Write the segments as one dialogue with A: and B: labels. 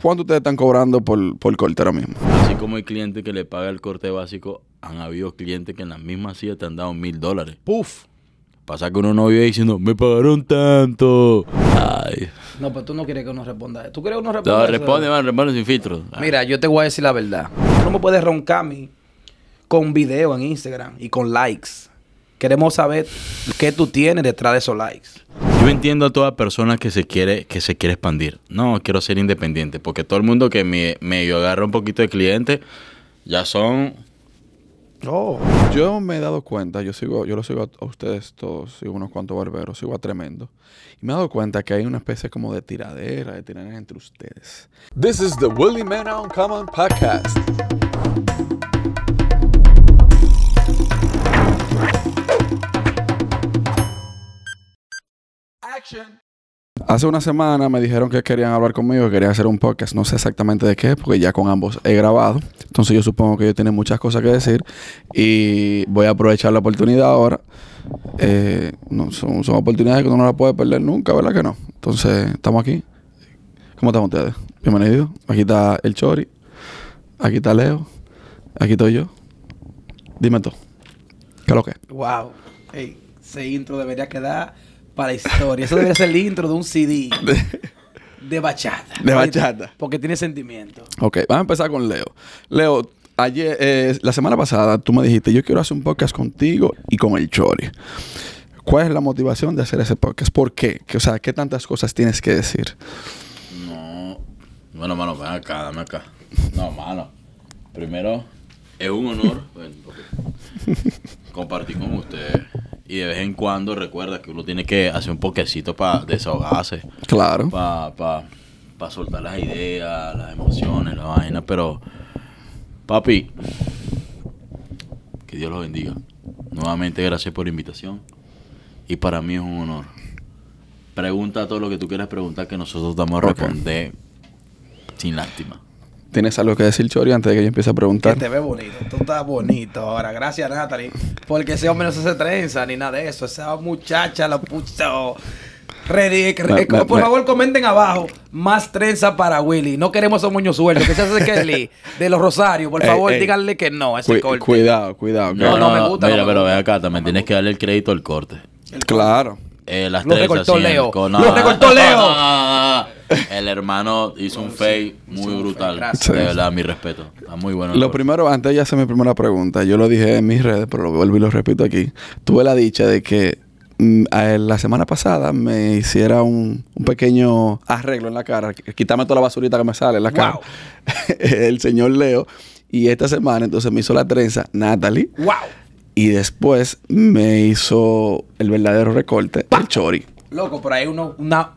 A: ¿Cuánto ustedes están cobrando por, por corte ahora mismo?
B: Así como hay clientes que le pagan el corte básico, han habido clientes que en las mismas silla te han dado mil dólares. ¡Puf! Pasa que uno no vive diciendo, me pagaron tanto. Ay.
C: No, pero tú no quieres que uno responda ¿Tú quieres que uno responda no, responde,
B: man, responde sin filtro. Mira, yo te
C: voy a decir la verdad. Tú no me puedes roncar a mí con video en Instagram y con likes. Queremos saber qué tú tienes detrás de esos
B: likes entiendo a toda persona que se quiere, que se quiere expandir. No, quiero ser independiente, porque todo el mundo que me agarra un poquito de cliente ya son
A: oh. Yo me he dado cuenta, yo sigo, yo lo sigo a, ustedes todos, sigo unos cuantos barberos, sigo a tremendo. Y me he dado cuenta que hay una especie como de tiradera, de tiradera entre ustedes. This is the Willy Man on Common Podcast. Hace una semana me dijeron que querían hablar conmigo, que querían hacer un podcast. No sé exactamente de qué, porque ya con ambos he grabado. Entonces yo supongo que ellos tienen muchas cosas que decir. Y voy a aprovechar la oportunidad ahora. Eh, son, oportunidades que uno no las puede perder nunca, ¿verdad que no? Entonces, estamos aquí. ¿Cómo están ustedes? Bienvenidos. Aquí está el Chori. Aquí está Leo. Aquí estoy yo. Dime tú. ¿Qué es lo que?
C: Wow. Hey, ese intro debería quedar para la historia. Eso debería ser el intro de un CD. De bachata. De bachata. Porque tiene sentimiento.
A: Ok, vamos a empezar con Leo. Leo, ayer, eh, la semana pasada, tú me dijiste, yo quiero hacer un podcast contigo y con el Chori. ¿Cuál es la motivación de hacer ese podcast? ¿Por qué? o sea, ¿qué tantas cosas tienes que decir?
B: No. Bueno, mano, ven acá, dame acá. No, mano. Primero, es un honor compartir con usted y de vez en cuando recuerda que uno tiene que hacer un poquecito para desahogarse. Claro. Para soltar las ideas, las emociones, la vaina. Pero, papi, que Dios los bendiga. Nuevamente, gracias por la invitación. Y para mí es un honor. Pregunta todo lo que tú quieras preguntar que nosotros damos a responder sin lástima.
A: ¿Tienes algo que decir, Chori, antes de que yo empiece a preguntar? Que
B: te ve bonito.
C: Tú estás bonito ahora. Gracias, Natalie. Porque ese hombre no se hace trenza ni nada de eso. Esa muchacha la pucha Ready, eh, por favor, comenten abajo. Más trenza para Willy. No queremos a moño suelto. Que se hace Kelly de los Rosarios. Por favor, díganle que no a ese corte.
B: Cuidado, cuidado. No, no, me gusta. Mira, pero ve acá, también tienes que darle el crédito al corte. Claro. Eh, las Recortó Leo. lo recortó Leo. El hermano hizo un fake muy brutal. De verdad, mi respeto. Está muy bueno. Lo
A: primero, antes de hacer mi primera pregunta, yo lo dije en mis redes, pero lo vuelvo y lo repito aquí. Tuve la dicha de que mm, la semana pasada me hiciera un, pequeño arreglo en la cara, quítame toda la basurita que me sale en la cara. el señor Leo. Y esta semana entonces me hizo la trenza Natalie. ¡Wow! Y después me hizo el verdadero recorte, el chori.
C: Loco, por ahí uno, una,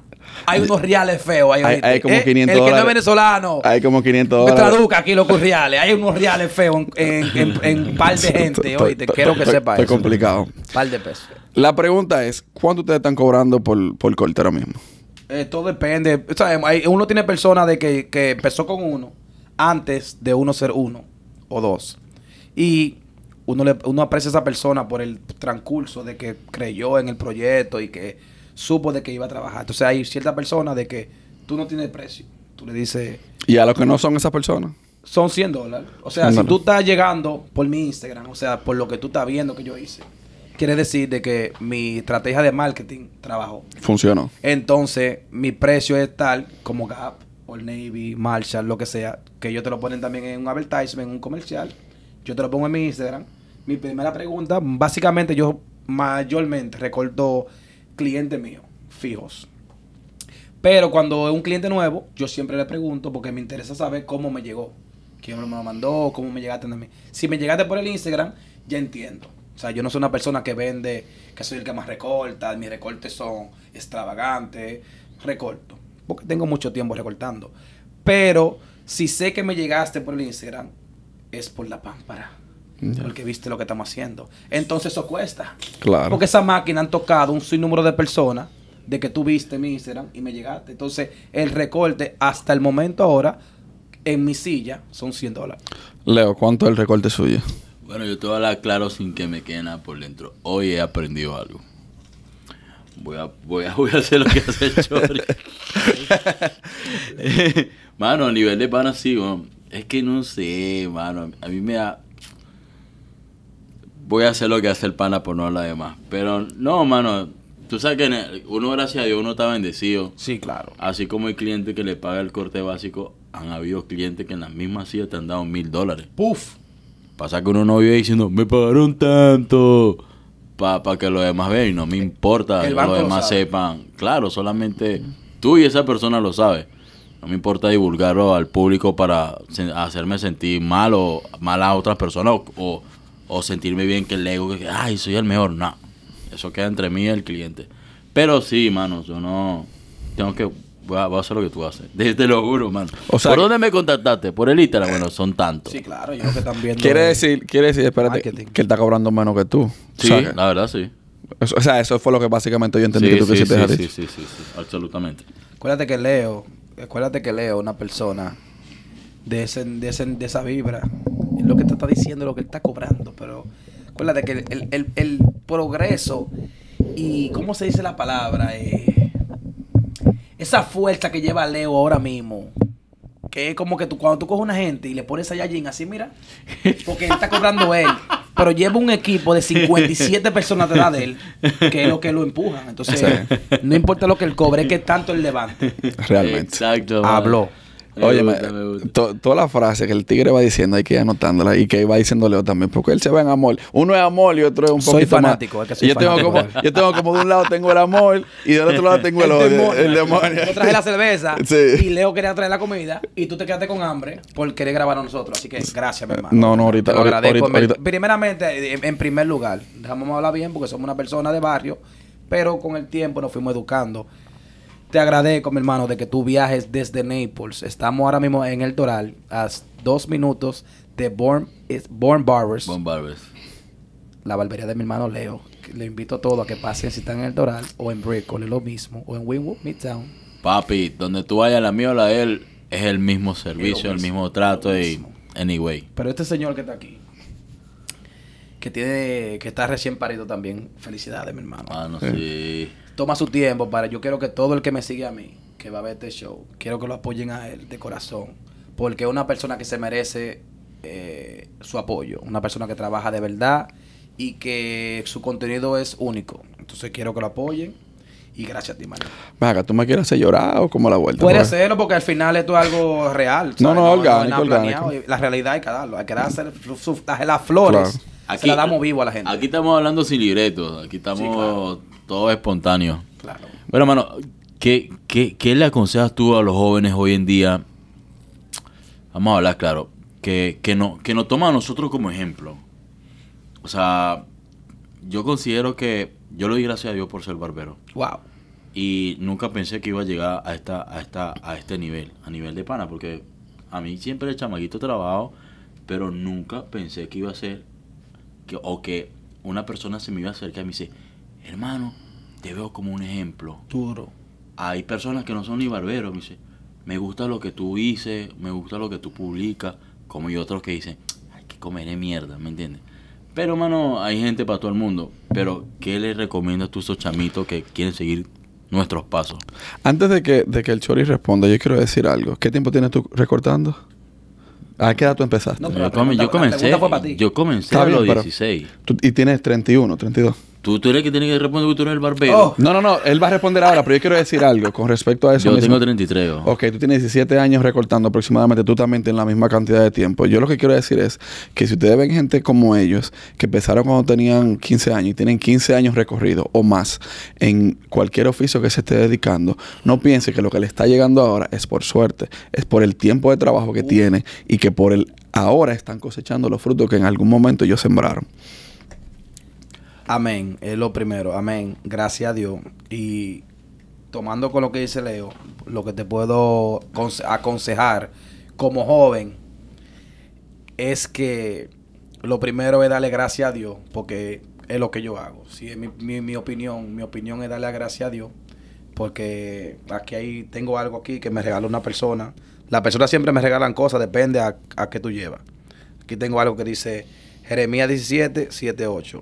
C: hay unos reales feos. Hay, como 500 eh, El que no es venezolano.
A: Hay como 500 dólares. traduzca
C: aquí los reales. Hay unos reales feos en, en, par de gente. Oíste, quiero que sepa eso. Es complicado. Par de pesos.
A: La pregunta es, ¿cuánto ustedes están cobrando por, el corte ahora mismo?
C: todo depende. uno tiene personas que, empezó con uno antes de uno ser uno o dos. Y uno, uno aprecia a esa persona por el transcurso de que creyó en el proyecto y que supo de que iba a trabajar. Entonces hay ciertas personas de que tú no tienes precio. Tú le dices...
A: ¿Y a los que no son esas personas?
C: Son 100 dólares. O sea, si tú estás llegando por mi Instagram, o sea, por lo que tú estás viendo que yo hice, quiere decir de que mi estrategia de marketing trabajó. Funcionó. Entonces, mi precio es tal como Gap, Old Navy, Marshall, lo que sea, que ellos te lo ponen también en un advertisement, en un comercial. Yo te lo pongo en mi Instagram. Mi primera pregunta, básicamente yo mayormente recorto cliente mío, fijos. Pero cuando es un cliente nuevo, yo siempre le pregunto porque me interesa saber cómo me llegó. ¿Quién me lo mandó? ¿Cómo me llegaste a mí? Si me llegaste por el Instagram, ya entiendo. O sea, yo no soy una persona que vende, que soy el que más recorta, mis recortes son extravagantes, recorto. Porque tengo mucho tiempo recortando. Pero si sé que me llegaste por el Instagram, es por la pámpara. Porque viste lo que estamos haciendo. Entonces eso cuesta. Claro. Porque esa máquina han tocado un sinnúmero de personas de que tú viste mi Instagram y me llegaste. Entonces el recorte hasta el momento ahora
B: en mi silla son 100 dólares.
A: Leo, ¿cuánto es el recorte suyo?
B: Bueno, yo te voy a hablar claro sin que me quede nada por dentro. Hoy he aprendido algo. Voy a, voy a, hacer lo que hace Chori. mano, a nivel de pana así, es que no sé, mano. A mí me ha, voy a hacer lo que hace el pana por no hablar de más. Pero no, mano, tú sabes que uno, gracias a Dios, uno está bendecido. Sí, claro. Así como el cliente que le paga el corte básico, han habido clientes que en las mismas sillas te han dado mil dólares. ¡Puf! Pasa que uno no vive diciendo, me pagaron tanto. Para que los demás vean y no me importa que los demás sepan. Claro, solamente tú y esa persona lo sabes. No me importa divulgarlo al público para hacerme sentir mal o mal a otras personas o, o o sentirme bien que el ego, que ay, soy el mejor. No, eso queda entre mí y el cliente. Pero sí, mano, yo no. Tengo que. Voy a, hacer lo que tú haces. Te, lo juro, mano. ¿Por dónde me contactaste? ¿Por el Instagram? Bueno, son tantos. Sí,
C: claro, yo que también.
B: Quiere decir, quiere decir, espérate, que
A: él está cobrando menos que tú. Sí, la verdad sí. o sea, eso fue lo que básicamente yo entendí que tú
B: quisiste sí, sí, sí, sí, sí, absolutamente.
C: Acuérdate que Leo, acuérdate que Leo, una persona de, de esa vibra, lo que te está diciendo, lo que él está cobrando, pero acuérdate que el, progreso y, ¿cómo se dice la palabra? Eh, esa fuerza que lleva Leo ahora mismo, que es como que tú, cuando tú coges una gente y le pones a Yajin así, mira, porque está cobrando él, pero lleva un equipo de 57 personas de edad de él, que es lo que lo empujan. Entonces, no importa lo que él cobre, es que tanto él levante.
B: Realmente. Exacto. Habló. Oye,
A: toda la frase que el tigre va diciendo hay que ir anotándola y que va diciendo Leo también, porque él se ve en amor. Uno es amor y otro es un poco. fanático, yo Tengo como, yo tengo como de un lado tengo el amor y del otro lado tengo el, odio. Yo traje la
C: cerveza y Leo quería traer la comida y tú te quedaste con hambre por querer grabar a nosotros. Así que gracias, mi hermano.
A: No, no, ahorita. Lo
C: Primeramente, en, primer lugar, dejamos hablar bien porque somos una persona de barrio, pero con el tiempo nos fuimos educando te agradezco, mi hermano, de que tú viajes desde Naples. Estamos ahora mismo en el Toral, a dos minutos de Born, Barbers. Born Barbers. La barbería de mi hermano Leo. Le invito a todos a que pasen si están en el Doral o en Brickle, es lo mismo, o en Winwood Midtown.
B: Papi, donde tú vayas, la mía la él, es el mismo servicio, el mismo trato y anyway.
C: Pero este señor que está aquí, que tiene, que está recién parido también, felicidades, mi hermano. Ah no sí toma su tiempo para, yo quiero que todo el que me sigue a mí, que va a ver este show, quiero que lo apoyen a él de corazón, porque es una persona que se merece eh, su apoyo, una persona que trabaja de verdad y que su contenido es único. Entonces quiero que lo apoyen. Y gracias a ti, Mario
A: Venga, ¿tú me quieres hacer llorar o como la vuelta? Puede pues.
C: serlo porque al final esto es algo real. No, no, orgánico, la realidad hay que darlo. Hay que darse las flores.
B: Aquí, damos vivo a la gente. Aquí estamos hablando sin libreto. Aquí estamos todo espontáneo. Claro. Bueno, hermano, ¿qué, le aconsejas tú a los jóvenes hoy en día? Vamos a hablar claro. Que, no, que nos toma a nosotros como ejemplo. O sea, yo considero que yo le doy gracias a Dios por ser barbero. Wow. Y nunca pensé que iba a llegar a esta, a esta, a este nivel, a nivel de pana, porque a mí siempre el chamaguito trabajo, pero nunca pensé que iba a ser que, o que una persona se me iba a acercar y me dice, hermano, te veo como un ejemplo. Duro. Hay personas que no son ni barberos, me me gusta lo que tú dices, me gusta lo que tú publicas, como y otros que dicen, hay que comer mierda, ¿me entiendes? Pero, hermano, hay gente para todo el mundo. Pero, ¿qué le recomiendas a esos chamitos que quieren seguir nuestros pasos?
A: Antes de que, de que el Chori responda, yo quiero decir algo. ¿Qué tiempo tienes tú recortando? ¿A qué edad tú empezaste?
B: yo, comencé. Yo comencé a los 16.
A: y tienes 31, 32.
B: Tú, tú eres que tiene que responder tú eres el barbero. Oh. no, no, no. Él va
A: a responder ahora, pero yo quiero decir algo con respecto a eso. Yo tengo 33. Ok, tú tienes 17 años recortando aproximadamente, tú también en la misma cantidad de tiempo. Yo lo que quiero decir es que si ustedes ven gente como ellos, que empezaron cuando tenían 15 años y tienen 15 años recorrido o más en cualquier oficio que se esté dedicando, no piense que lo que le está llegando ahora es por suerte, es por el tiempo de trabajo que tiene y que por el ahora están cosechando los frutos que en algún momento ellos sembraron.
C: Amén, es lo primero, amén. Gracias a Dios. Y tomando con lo que dice Leo, lo que te puedo aconsejar como joven es que lo primero es darle gracias a Dios, porque es lo que yo hago. Si es mi, opinión, mi opinión es darle gracias a Dios, porque aquí hay, tengo algo aquí que me regala una persona. La persona siempre me regalan cosas, depende a, a qué tú llevas. Aquí tengo algo que dice Jeremías 17, 7, 8.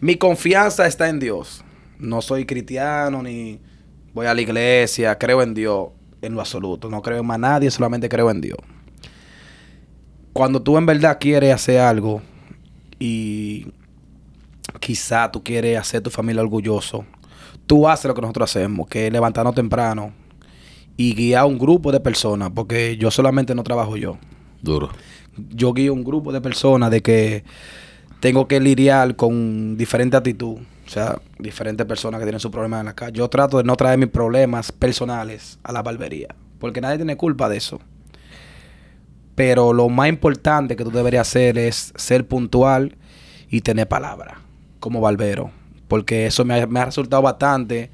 C: Mi confianza está en Dios. No soy cristiano ni voy a la iglesia, creo en Dios en lo absoluto. No creo en más nadie, solamente creo en Dios. Cuando tú en verdad quieres hacer algo y quizá tú quieres hacer tu familia orgulloso, tú haces lo que nosotros hacemos, que es levantarnos temprano y guiar a un grupo de personas, porque yo solamente no trabajo yo. Duro. Yo guío un grupo de personas de que tengo que lidiar con diferente actitud, o sea, diferentes personas que tienen sus problemas en la casa. Yo trato de no traer mis problemas personales a la barbería, porque nadie tiene culpa de eso. Pero lo más importante que tú deberías hacer es ser puntual y tener palabra como barbero, porque eso me ha, resultado bastante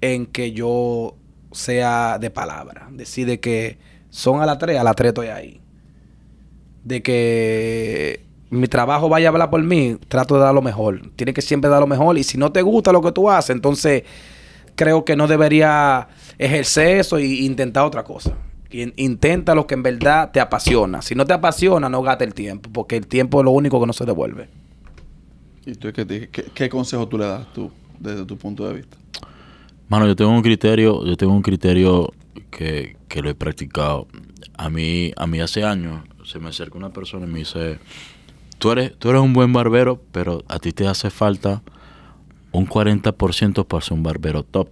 C: en que yo sea de palabra. Decir de que son a las 3, a las 3 estoy ahí. De que mi trabajo vaya a hablar por mí, trato de dar lo mejor. Tiene que siempre dar lo mejor. Y si no te gusta lo que tú haces, entonces creo que no debería ejercer eso e intentar otra cosa. Intenta lo que en verdad te apasiona. Si no te apasiona, no gaste el tiempo, porque el tiempo es lo único que no se devuelve. ¿Y tú qué, qué, qué consejo tú le das tú desde tu punto de vista?
B: Mano, yo tengo un criterio, yo tengo un criterio que, que lo he practicado. A mí, a mí hace años se me acerca una persona y me dice, tú eres, tú eres un buen barbero, pero a ti te hace falta un 40% para ser un barbero top.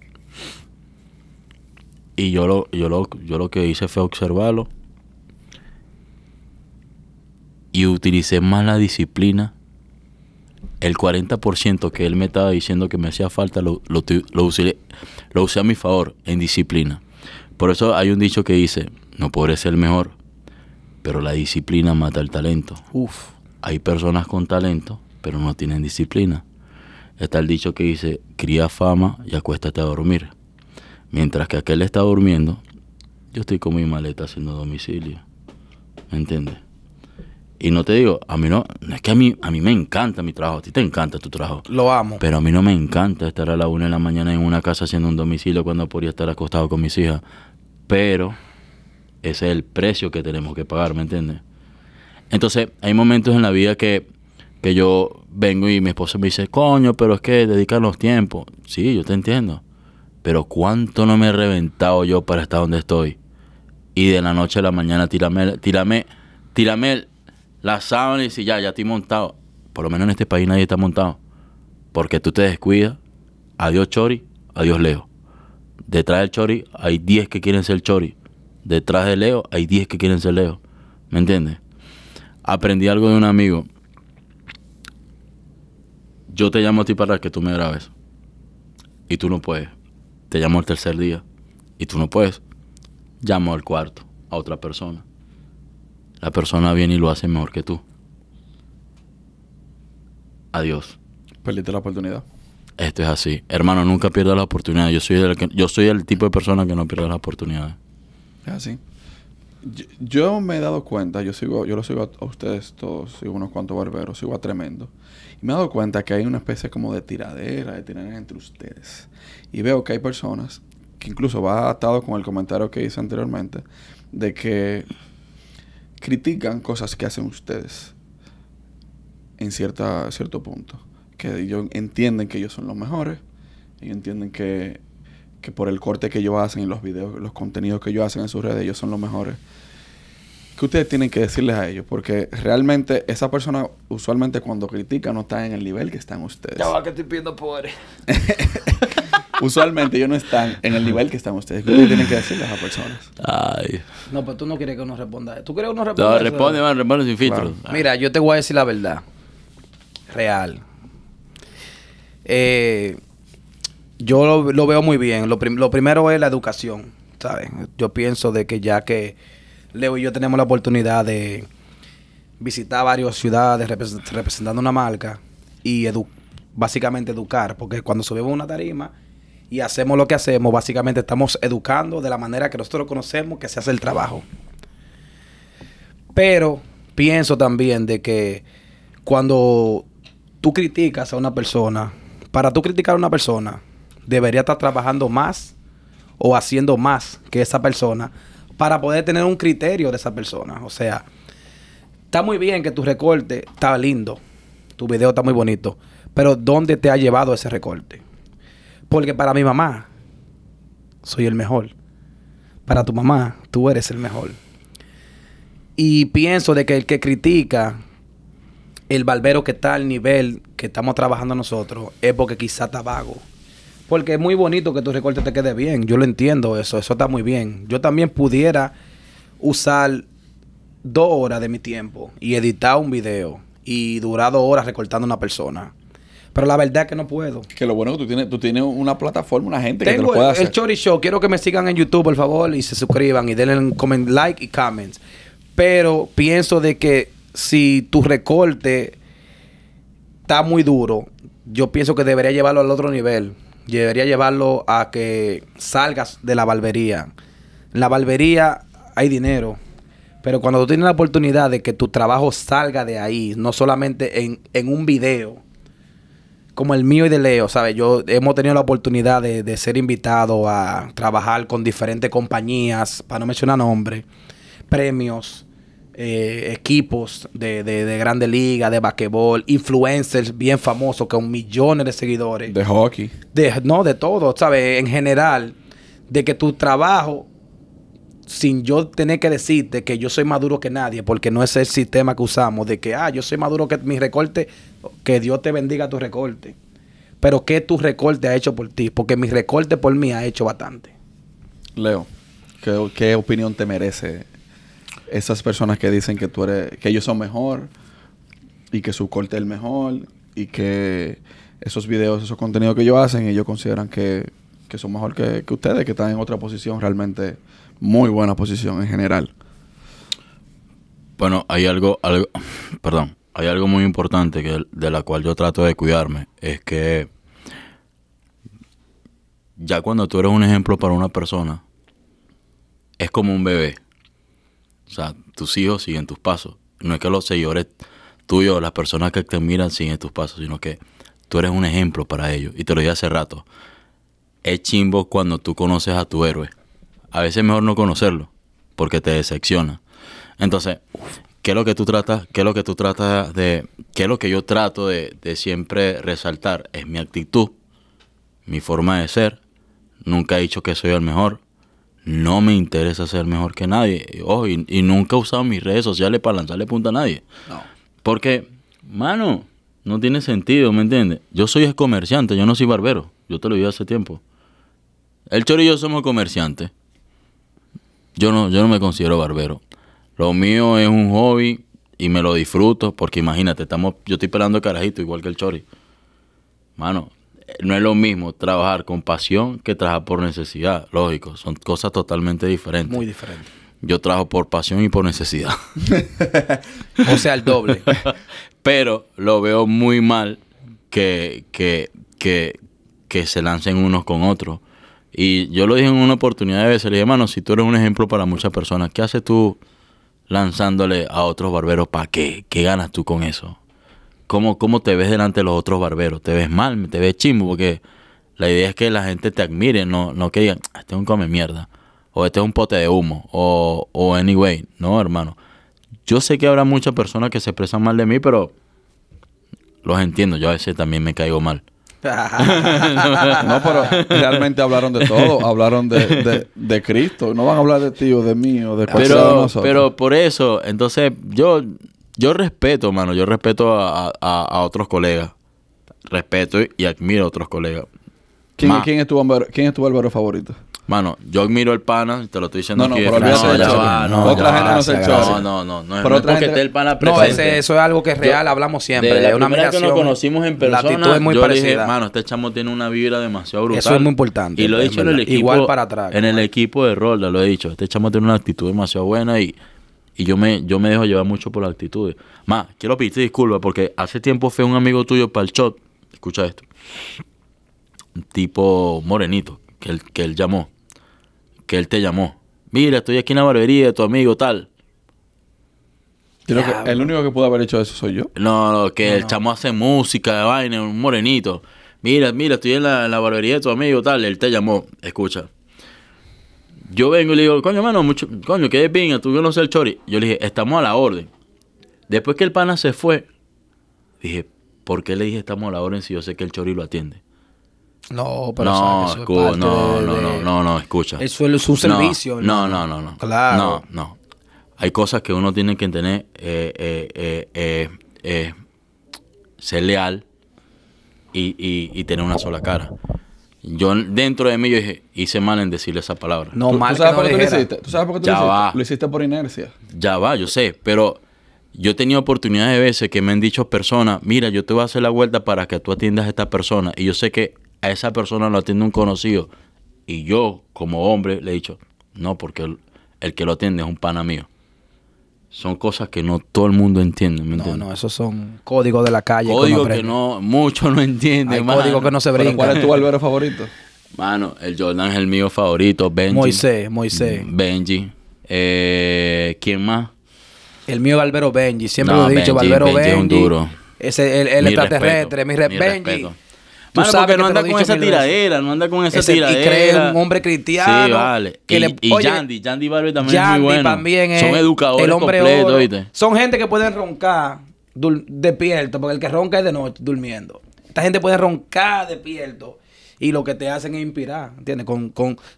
B: Y yo lo, yo lo, yo lo que hice fue observarlo y utilicé más la disciplina. El 40% que él me estaba diciendo que me hacía falta lo, lo, usé, a mi favor en disciplina. Por eso hay un dicho que dice, no podré ser el mejor, pero la disciplina mata el talento. Uf hay personas con talento, pero no tienen disciplina. Está el dicho que dice, cría fama y acuéstate a dormir. Mientras que aquel está durmiendo, yo estoy con mi maleta haciendo domicilio. ¿Me entiendes? Y no te digo, a mí no, es que a mí, a mí me encanta mi trabajo, a ti te encanta tu trabajo. Lo amo. Pero a mí no me encanta estar a la una de la mañana en una casa haciendo un domicilio cuando podría estar acostado con mis hijas. Pero ese es el precio que tenemos que pagar, ¿me entiendes? Entonces, hay momentos en la vida que, que yo vengo y mi esposa me dice, coño, pero es que los tiempos. Sí, yo te entiendo. Pero cuánto no me he reventado yo para estar donde estoy. Y de la noche a la mañana, tírame, tírame, tírame la sábana y si ya, ya estoy montado. Por lo menos en este país nadie está montado. Porque tú te descuidas. Adiós Chori, adiós Leo. Detrás del Chori hay 10 que quieren ser Chori. Detrás de Leo hay 10 que quieren ser Leo. ¿Me entiendes? aprendí algo de un amigo. Yo te llamo a ti para que tú me grabes. Y tú no puedes. Te llamo al tercer día. Y tú no puedes. Llamo al cuarto, a otra persona. La persona viene y lo hace mejor que tú. Adiós.
A: Perdiste la oportunidad.
B: Esto es así. Hermano, nunca pierdas la oportunidad. Yo soy, el que, yo soy el tipo de persona que no pierde las oportunidades.
A: Es así yo, me he dado cuenta, yo sigo, yo lo sigo a, ustedes todos, sigo unos cuantos barberos, sigo a tremendo. Y me he dado cuenta que hay una especie como de tiradera, de tiradera entre ustedes. Y veo que hay personas que incluso va atado con el comentario que hice anteriormente, de que critican cosas que hacen ustedes en cierta, cierto punto. Que ellos entienden que ellos son los mejores, y entienden que que por el corte que ellos hacen y los videos, los contenidos que ellos hacen en sus redes, ellos son los mejores. ¿Qué ustedes tienen que decirles a ellos? Porque realmente esa persona usualmente cuando critica no está en el nivel que están ustedes. Ya va que estoy pidiendo pobre. usualmente ellos no están en el nivel que están ustedes. ¿Qué ustedes tienen que decirles a esas personas? Ay.
C: No, pero tú no quieres que uno responda. ¿Tú quieres que uno responda? No, responde, man, responde sin filtro. Ah. Mira, yo te voy a decir la verdad. Real. Eh, yo lo, veo muy bien. Lo, primero es la educación, ¿sabes? Yo pienso de que ya que Leo y yo tenemos la oportunidad de visitar varias ciudades representando una marca y básicamente educar, porque cuando subimos una tarima y hacemos lo que hacemos, básicamente estamos educando de la manera que nosotros conocemos que se hace el trabajo. Pero pienso también de que cuando tú criticas a una persona, para tú criticar a una persona, debería estar trabajando más o haciendo más que esa persona para poder tener un criterio de esa persona. O sea, está muy bien que tu recorte está lindo, tu video está muy bonito, pero ¿dónde te ha llevado ese recorte? Porque para mi mamá, soy el mejor. Para tu mamá, tú eres el mejor. Y pienso de que el que critica el barbero que está al nivel que estamos trabajando nosotros es porque quizá está vago porque es muy bonito que tu recorte te quede bien. Yo lo entiendo eso. Eso está muy bien. Yo también pudiera usar dos horas de mi tiempo y editar un video y durar dos horas recortando a una persona. Pero la verdad es que no puedo. Que lo bueno es que tú tienes, tú tienes una plataforma, una gente que te lo puede el, hacer. el Chori Show. Quiero que me sigan en YouTube, por favor, y se suscriban y denle like y comments. Pero pienso de que si tu recorte está muy duro, yo pienso que debería llevarlo al otro nivel debería llevarlo a que salgas de la barbería. En la barbería hay dinero, pero cuando tú tienes la oportunidad de que tu trabajo salga de ahí, no solamente en, un video, como el mío y de Leo, ¿sabes? Yo hemos tenido la oportunidad de, de ser invitado a trabajar con diferentes compañías, para no mencionar nombres, premios eh, equipos de, de, grandes ligas, de basquetbol, influencers bien famosos con millones de seguidores. De hockey. De, no, de todo, ¿sabes? En general, de que tu trabajo, sin yo tener que decirte que yo soy maduro que nadie, porque no es el sistema que usamos, de que, ah, yo soy maduro que mi recorte, que Dios te bendiga tu recorte. Pero que tu recorte ha hecho por ti, porque mi recorte por mí ha hecho bastante.
A: Leo, ¿qué, qué opinión te merece esas personas que dicen que tú eres, que ellos son mejor y que su corte es el mejor y que esos videos, esos contenidos que ellos hacen, ellos consideran que, que son mejor que, que, ustedes, que están en otra posición realmente, muy buena posición en general.
B: Bueno, hay algo, algo perdón, hay algo muy importante que, de la cual yo trato de cuidarme, es que ya cuando tú eres un ejemplo para una persona, es como un bebé o sea, tus hijos siguen tus pasos. No es que los seguidores tuyos, las personas que te miran siguen tus pasos, sino que tú eres un ejemplo para ellos. Y te lo dije hace rato. Es chimbo cuando tú conoces a tu héroe. A veces es mejor no conocerlo, porque te decepciona. Entonces, ¿qué es lo que tú tratas? ¿Qué es lo que tú tratas de.? ¿Qué es lo que yo trato de siempre resaltar? Es mi actitud, mi forma de ser. Nunca he dicho que soy el mejor no me interesa ser mejor que nadie. Y, y, nunca he usado mis redes sociales para lanzarle punta a nadie. No. Porque, mano, no tiene sentido, ¿me entiendes? Yo soy comerciante, yo no soy barbero. Yo te lo dije hace tiempo. El Chori y yo somos comerciantes. Yo no, yo no me considero barbero. Lo mío es un hobby y me lo disfruto porque imagínate, estamos, yo estoy pelando carajito igual que el Chori. Mano, no es lo mismo trabajar con pasión que trabajar por necesidad, lógico, son cosas totalmente diferentes. Muy diferentes. Yo trabajo por pasión y por necesidad. o sea, el doble. Pero lo veo muy mal que, que, que, se lancen unos con otros. Y yo lo dije en una oportunidad de veces, le dije, hermano, si tú eres un ejemplo para muchas personas, ¿qué haces tú lanzándole a otros barberos? ¿Para qué? ¿Qué ganas tú con eso? ¿Cómo, te ves delante de los otros barberos? ¿Te ves mal? ¿Te ves chimbo? Porque la idea es que la gente te admire, no, no que digan, ah, este es un come mierda, o este es un pote de humo, o, anyway. No, hermano. Yo sé que habrá muchas personas que se expresan mal de mí, pero los entiendo. Yo a veces también me caigo mal.
C: no, pero realmente hablaron
B: de todo. Hablaron de, Cristo.
A: No van a hablar de ti o de mí o de pero, Pero
B: por eso, entonces yo yo respeto, mano, yo respeto a, a, otros colegas. Respeto y admiro a otros colegas. ¿Quién, ¿quién
A: es tu bárbaro, ¿Quién es tu bárbaro
B: favorito? Mano, yo admiro al pana, te lo estoy diciendo. No, no, no, no, otra gente no se No, no, no, no, no otra es esté el pana presente. No, eso es algo que es real, hablamos siempre. De la, una primera que nos conocimos en persona, la actitud es muy yo dije, mano, este chamo tiene una vibra demasiado brutal. Eso es muy importante. Y lo he dicho en el equipo. Igual para atrás. En el equipo de Rolda lo he dicho. Este chamo tiene una actitud demasiado buena y y yo me, yo me dejo llevar mucho por las actitudes. Más, quiero pedirte disculpas porque hace tiempo fue un amigo tuyo para el shot. Escucha esto. Un tipo morenito que él, que él llamó. Que él te llamó. Mira, estoy aquí en la barbería de tu amigo tal. el único que pudo haber hecho eso soy yo. No, que el chamo hace música de vaina, un morenito. Mira, mira, estoy en la barbería de tu amigo, tal. Él te llamó. Escucha. Yo vengo y le digo, coño, hermano, mucho, coño, qué de yo tú sé el chori. Yo le dije, estamos a la orden. Después que el pana se fue, dije, ¿por qué le dije estamos a la orden si yo sé que el chori lo atiende?
C: No, pero no, eso es no, no, no, no, no, escucha. Eso es un servicio. No, no, no, no. Claro. No,
B: no. Hay cosas que uno tiene que entender. Eh, eh, eh, ser leal y tener una sola cara. Yo dentro de mí yo dije, hice mal en decirle esa palabra. No, ¿Tú, mal sabes por qué lo hiciste? ya Va. Lo
A: hiciste por inercia.
B: Ya va, yo sé, pero yo he tenido oportunidades de veces que me han dicho personas, mira, yo te voy a hacer la vuelta para que tú atiendas a esta persona. Y yo sé que a esa persona lo atiende un conocido. Y yo, como hombre, le he dicho, no, porque el que lo atiende es un pana mío son cosas que no todo el mundo entiende. no, no, esos son
C: códigos de la calle. Códigos que no,
B: muchos no entienden. códigos que no se brincan. ¿Cuál es tu albero favorito? Mano, el Jordan es el mío favorito. Benji. Moisés, Moisés. Mm, Benji. Eh, ¿Quién más?
C: El mío Barbero Benji. Siempre lo he dicho, Barbero Benji. Es un duro.
B: el, mi extraterrestre. Respeto, mi, re Tú no anda con esa tiradera, no anda con esa tiradera. Y crees un hombre cristiano. y, y Yandy, Yandy Barber también es muy bueno. Son educadores el hombre
C: Son gente que pueden roncar despierto, porque el que ronca es de noche, durmiendo. Esta gente puede roncar despierto y lo que te hacen es inspirar, ¿entiendes? Con,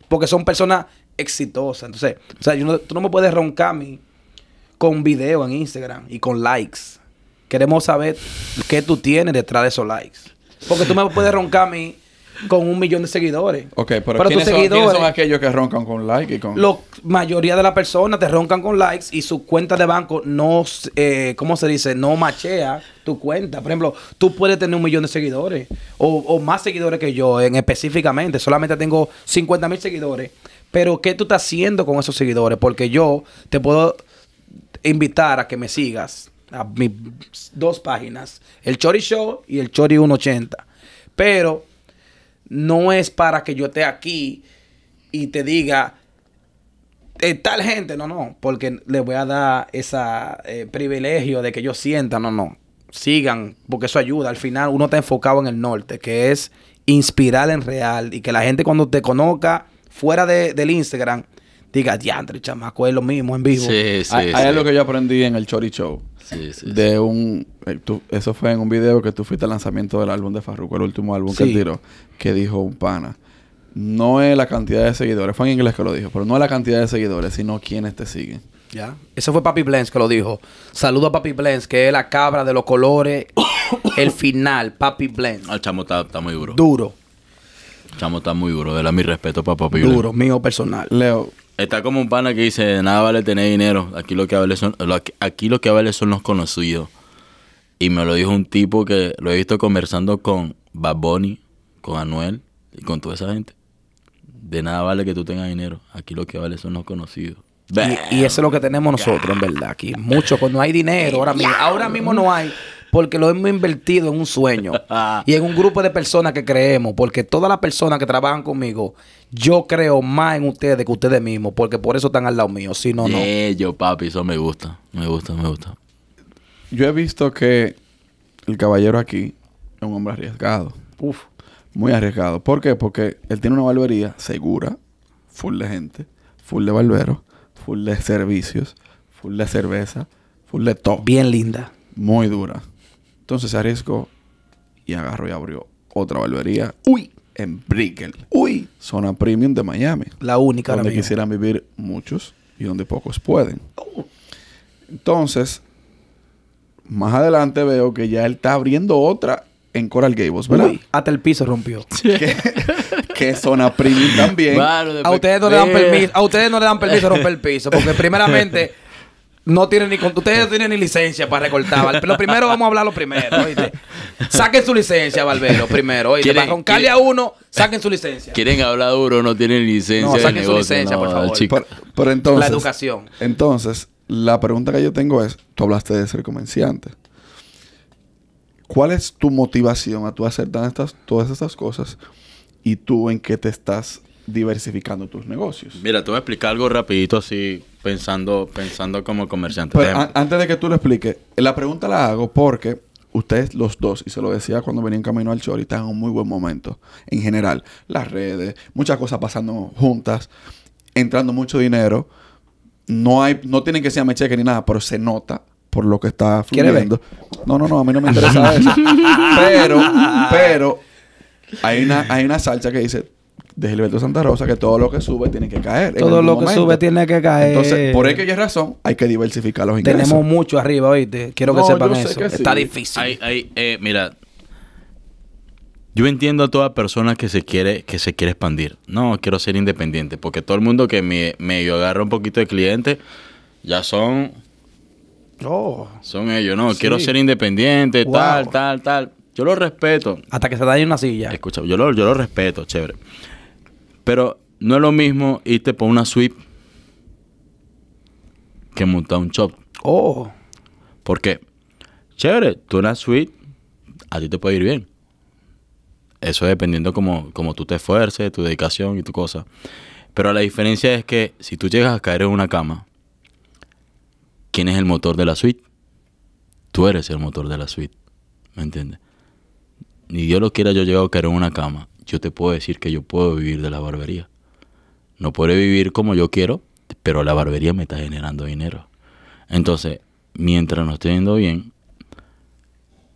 C: porque son personas exitosas. Entonces, o sea, tú no me puedes roncar a mí con video en Instagram y con likes. Queremos saber qué tú tienes detrás de esos likes. Porque tú me puedes roncar a mí con un millón de seguidores. Ok, pero, pero ¿quiénes, son, aquellos que roncan con likes? y con...? La mayoría de las personas te roncan con likes y su cuenta de banco no, eh, ¿cómo se dice? No machea tu cuenta. Por ejemplo, tú puedes tener un millón de seguidores o, más seguidores que yo en específicamente. Solamente tengo 50 mil seguidores. Pero ¿qué tú estás haciendo con esos seguidores? Porque yo te puedo invitar a que me sigas a mis dos páginas, el Chori Show y el Chori 180. Pero no es para que yo esté aquí y te diga, eh, tal gente, no, no, porque le voy a dar ese eh, privilegio de que yo sienta, no, no, sigan, porque eso ayuda. Al final uno está enfocado en el norte, que es inspirar en real y que la gente cuando te conozca fuera de, del Instagram, diga, diantre, chamaco, es lo mismo en vivo. Sí, sí, Ahí
A: es lo que yo aprendí en el Chori Show. Sí, sí, de un... Eh, eso fue en un video que tú fuiste al lanzamiento del álbum de Farruko, el último álbum que él tiró, que dijo un pana. No es
C: la cantidad de seguidores, fue en inglés que lo dijo, pero no es la cantidad de seguidores, sino quienes te siguen. Ya. Eso fue Papi Blends que lo dijo. Saludo a Papi Blends, que es la cabra de los colores. el
B: final, Papi Blends. El chamo está, muy duro. Duro. El chamo está muy duro. De la mi respeto para Papi Duro,
C: mío personal. Leo,
B: Está como un pana que dice, nada vale tener dinero, aquí lo que vale son, aquí lo que vale son los conocidos. Y me lo dijo un tipo que lo he visto conversando con Baboni, con Anuel y con toda esa gente. De nada vale que tú tengas dinero, aquí lo que vale son los conocidos. Y, eso es lo que tenemos nosotros,
C: en verdad, aquí. Mucho, cuando hay dinero, ahora mismo, ahora mismo no hay porque lo hemos invertido en un sueño y en un grupo de personas que creemos, porque todas las personas que trabajan conmigo, yo creo más en ustedes que ustedes mismos, porque por eso están al lado mío, si no, no. Ellos, papi, eso me gusta,
B: me gusta, me gusta.
A: Yo he visto que el caballero aquí es un hombre arriesgado. Uf. Muy arriesgado. ¿Por qué? Porque él tiene una barbería segura, full de gente, full de barberos, full de servicios, full de cerveza, full de todo. Bien linda. Muy dura. Entonces se arriesgó y agarró y abrió otra barbería. ¡Uy! En Brickell. ¡Uy! Zona premium de Miami. La única. Donde quisieran vivir muchos y donde pocos pueden. Entonces, más adelante veo que ya él está abriendo otra en Coral Gables, ¿verdad?
C: hasta el piso rompió.
A: que, zona premium también. a ustedes no le dan permiso,
C: a ustedes no le dan permiso romper el piso, porque primeramente No tienen ni... Ustedes no tienen ni licencia para recortar. Lo primero vamos a hablar lo primero, oíste. Saquen su licencia, Valvero primero, oíste. Para cali a uno, saquen su licencia.
B: Quieren hablar duro, no tienen licencia No, saquen su licencia, por favor. Por, entonces... La educación.
A: Entonces, la pregunta que yo tengo es... Tú hablaste de ser comerciante. ¿Cuál es tu motivación a tú hacer estas, todas estas cosas? ¿Y tú en qué te estás diversificando tus negocios?
B: Mira, te voy a explicar algo rapidito así pensando, pensando como comerciante.
A: antes de que tú lo expliques, la pregunta la hago porque ustedes los dos, y se lo decía cuando venían camino al show, ahorita en un muy buen momento. En general, las redes, muchas cosas pasando juntas, entrando mucho dinero. No hay, no tienen que ser cheque ni nada, pero se nota por lo que está fluyendo. No, no, no, a mí no me interesa eso. Pero, pero hay una, hay una salsa que dice de Gilberto Santa Rosa que todo lo que sube tiene que caer. Todo lo que sube tiene que caer. Entonces, por aquella razón, hay que diversificar
B: los ingresos. Tenemos
C: mucho arriba, oíste. Quiero que sepan eso. Está
B: difícil. eh, mira, yo entiendo a toda persona que se quiere, que se quiere expandir. No, quiero ser independiente. Porque todo el mundo que me, agarra un poquito de cliente, ya son. Oh. son ellos, no, quiero ser independiente, tal, tal, tal. Yo lo respeto. Hasta que se dañe una silla. Escucha, yo lo, yo lo respeto, chévere. Pero no es lo mismo irte por una suite que montar un shop. Oh. Porque, Chévere, tú una suite, a ti te puede ir bien. Eso dependiendo como, como tú te esfuerces, tu dedicación y tu cosa. Pero la diferencia es que si tú llegas a caer en una cama, ¿quién es el motor de la suite? Tú eres el motor de la suite. ¿Me entiendes? Ni Dios lo quiera, yo he llegado a caer en una cama yo te puedo decir que yo puedo vivir de la barbería. No puedo vivir como yo quiero, pero la barbería me está generando dinero. Entonces, mientras nos esté yendo bien,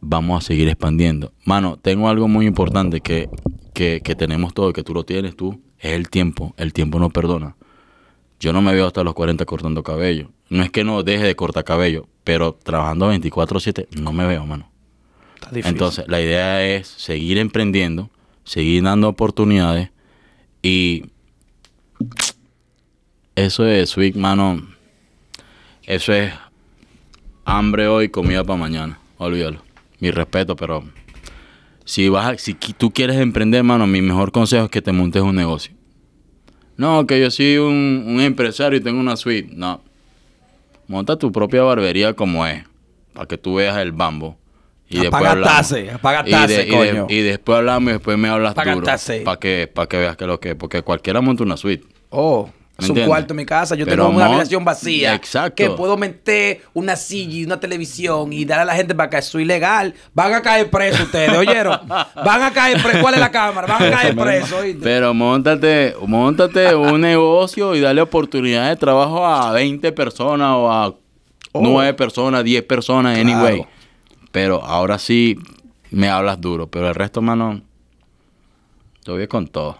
B: vamos a seguir expandiendo. Mano, tengo algo muy importante que, que, tenemos todo, que tú lo tienes tú, es el tiempo. El tiempo no perdona. Yo no me veo hasta los 40 cortando cabello. No es que no deje de cortar cabello, pero trabajando 24/7 no me veo, mano.
C: Está difícil. Entonces,
B: la idea es seguir emprendiendo seguir dando oportunidades. Y eso es Sweet, mano. Eso es hambre hoy, comida para mañana. Olvídalo. Mi respeto, pero si vas si tú quieres emprender, mano, mi mejor consejo es que te montes un negocio. No, que yo soy un, un empresario y tengo una suite. No. Monta tu propia barbería como es, para que tú veas el bambo. Y después hablamos y después me hablas duro. Para que, para que veas que lo que... Porque cualquiera monta una suite. Oh, es cuarto en
C: mi casa. Yo tengo una habitación vacía. Exacto. Que puedo meter una silla y una televisión y dar a la gente para que es ilegal. Van a caer presos ustedes, ¿oyeron? Van a caer presos. ¿Cuál es la cámara? Van a caer presos.
B: Pero montate, montate un negocio y dale oportunidad de trabajo a 20 personas o a oh. nueve 9 personas, 10 personas, claro. anyway pero ahora sí me hablas duro, pero el resto, mano, estoy voy con todo.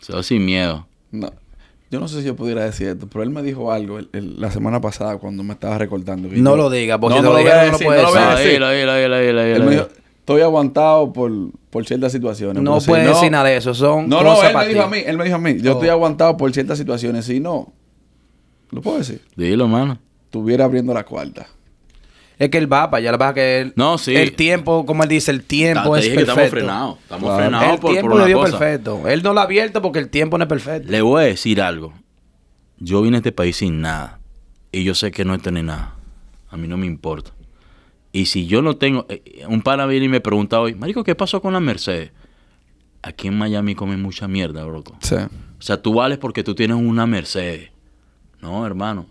B: solo sin miedo. No,
A: yo no sé si yo pudiera decir esto, pero él me dijo algo la semana pasada cuando me estaba recortando. No lo digas, porque no, lo, lo no lo puedes decir. Dilo, dilo,
B: dilo, Él me dijo, estoy
A: aguantado por, por ciertas situaciones. No puedes no, decir nada de eso, son No, no, él me dijo a mí, él me dijo a mí, yo oh. estoy aguantado por ciertas situaciones, si no, lo puedo decir.
B: Dilo, mano.
A: Estuviera
C: abriendo la cuarta es que él va para allá. Lo que que él, no, sí. el tiempo, como él dice, el tiempo es perfecto. estamos frenados. Estamos frenados el por, tiempo dio perfecto.
B: Él no lo ha abierto porque el tiempo no es perfecto. Le voy a decir algo. Yo vine a este país sin nada. Y yo sé que no es tener nada. A mí no me importa. Y si yo no tengo... Eh, eh, un pana viene y me pregunta hoy, Marico, ¿qué pasó con la Mercedes? Aquí en Miami comen mucha mierda, broco. Sí. O sea, tú vales porque tú tienes una Mercedes. No, hermano.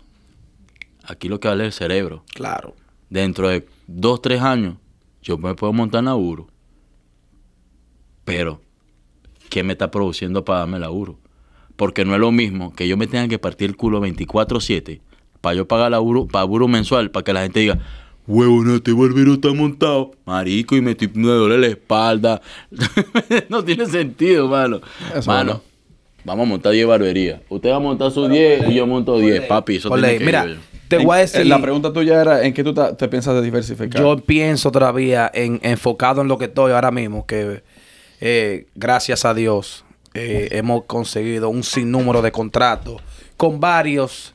B: Aquí lo que vale es el cerebro. Claro dentro de dos, tres años, yo me puedo montar en laburo. Pero, ¿qué me está produciendo para darme laburo? Porque no es lo mismo que yo me tenga que partir el culo 24-7 para yo pagar laburo, laburo mensual, para que la gente diga, huevo, no, este barbero está montado. Marico, y me, estoy, duele la espalda. no tiene sentido, mano. mano. Vamos a montar 10 barberías. Usted va a montar sus 10 y yo monto 10, papi. Eso Mira, eh, la
C: pregunta tuya era: ¿en qué tú te, piensas de diversificar? Yo pienso todavía en enfocado en lo que estoy ahora mismo, que eh, gracias a Dios eh, hemos conseguido un sinnúmero de contratos con varios.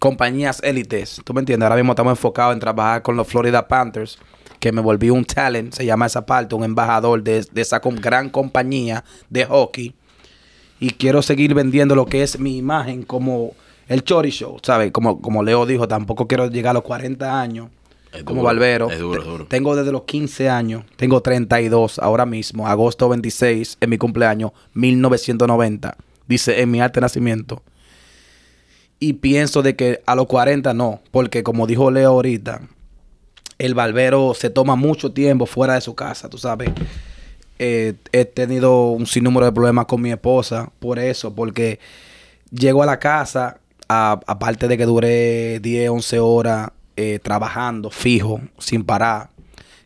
C: compañías élites, tú me entiendes, ahora mismo estamos enfocados en trabajar con los Florida Panthers, que me volví un talent, se llama esa parte, un embajador de, esa gran compañía de hockey. Y quiero seguir vendiendo lo que es mi imagen como el Chori Show, ¿sabes? Como, como Leo dijo, tampoco quiero llegar a los 40 años como Valvero... Es duro, duro. Tengo desde los 15 años, tengo 32 ahora mismo, agosto 26, en mi cumpleaños, 1990, dice en mi arte nacimiento. Y pienso de que a los 40 no, porque como dijo Leo ahorita, el barbero se toma mucho tiempo fuera de su casa, tú sabes. Eh, he tenido un sinnúmero de problemas con mi esposa por eso, porque llego a la casa aparte de que duré 10, 11 horas eh, trabajando fijo, sin parar,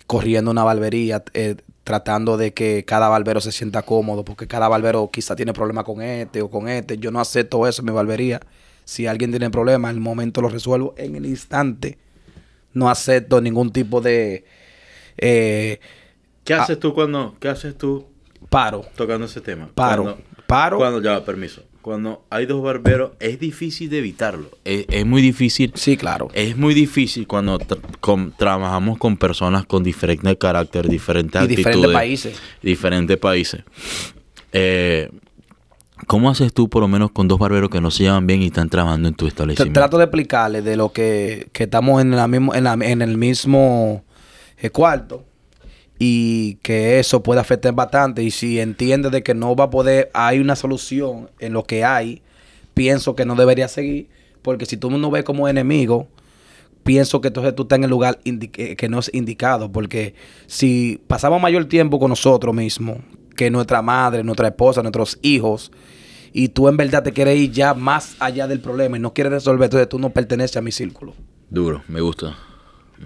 C: corriendo una barbería, eh, tratando de que cada barbero se sienta cómodo, porque cada barbero quizá tiene problemas con este o con este. Yo no acepto eso en mi barbería. Si alguien tiene problemas, en el momento lo resuelvo en el instante. No acepto ningún tipo de... Eh, ¿Qué haces
B: tú cuando... ¿Qué haces tú? Paro. Tocando ese tema. Paro. paro. Cuando ya, permiso cuando hay dos barberos, es difícil de evitarlo. Es, muy difícil. Sí, claro. Es muy difícil cuando trabajamos con personas con diferentes carácter, diferentes actitudes. Diferentes países. Diferentes países. Eh, ¿Cómo haces tú, por lo menos, con dos barberos que no se llevan bien y están trabajando en tu establecimiento?
C: Trato de explicarles de lo que, estamos en, la mismo, en, el mismo eh, cuarto y que eso puede afectar bastante. Y si entiende de que no va a poder, hay una solución en lo que hay, pienso que no debería seguir, porque si tú no ves como enemigo, pienso que entonces tú estás en el lugar que no es indicado, porque si pasamos mayor tiempo con nosotros mismos, que nuestra madre, nuestra esposa, nuestros hijos, y tú en verdad te quieres ir ya más allá del problema y no quieres resolver, entonces tú no perteneces a mi círculo.
B: Duro, me gusta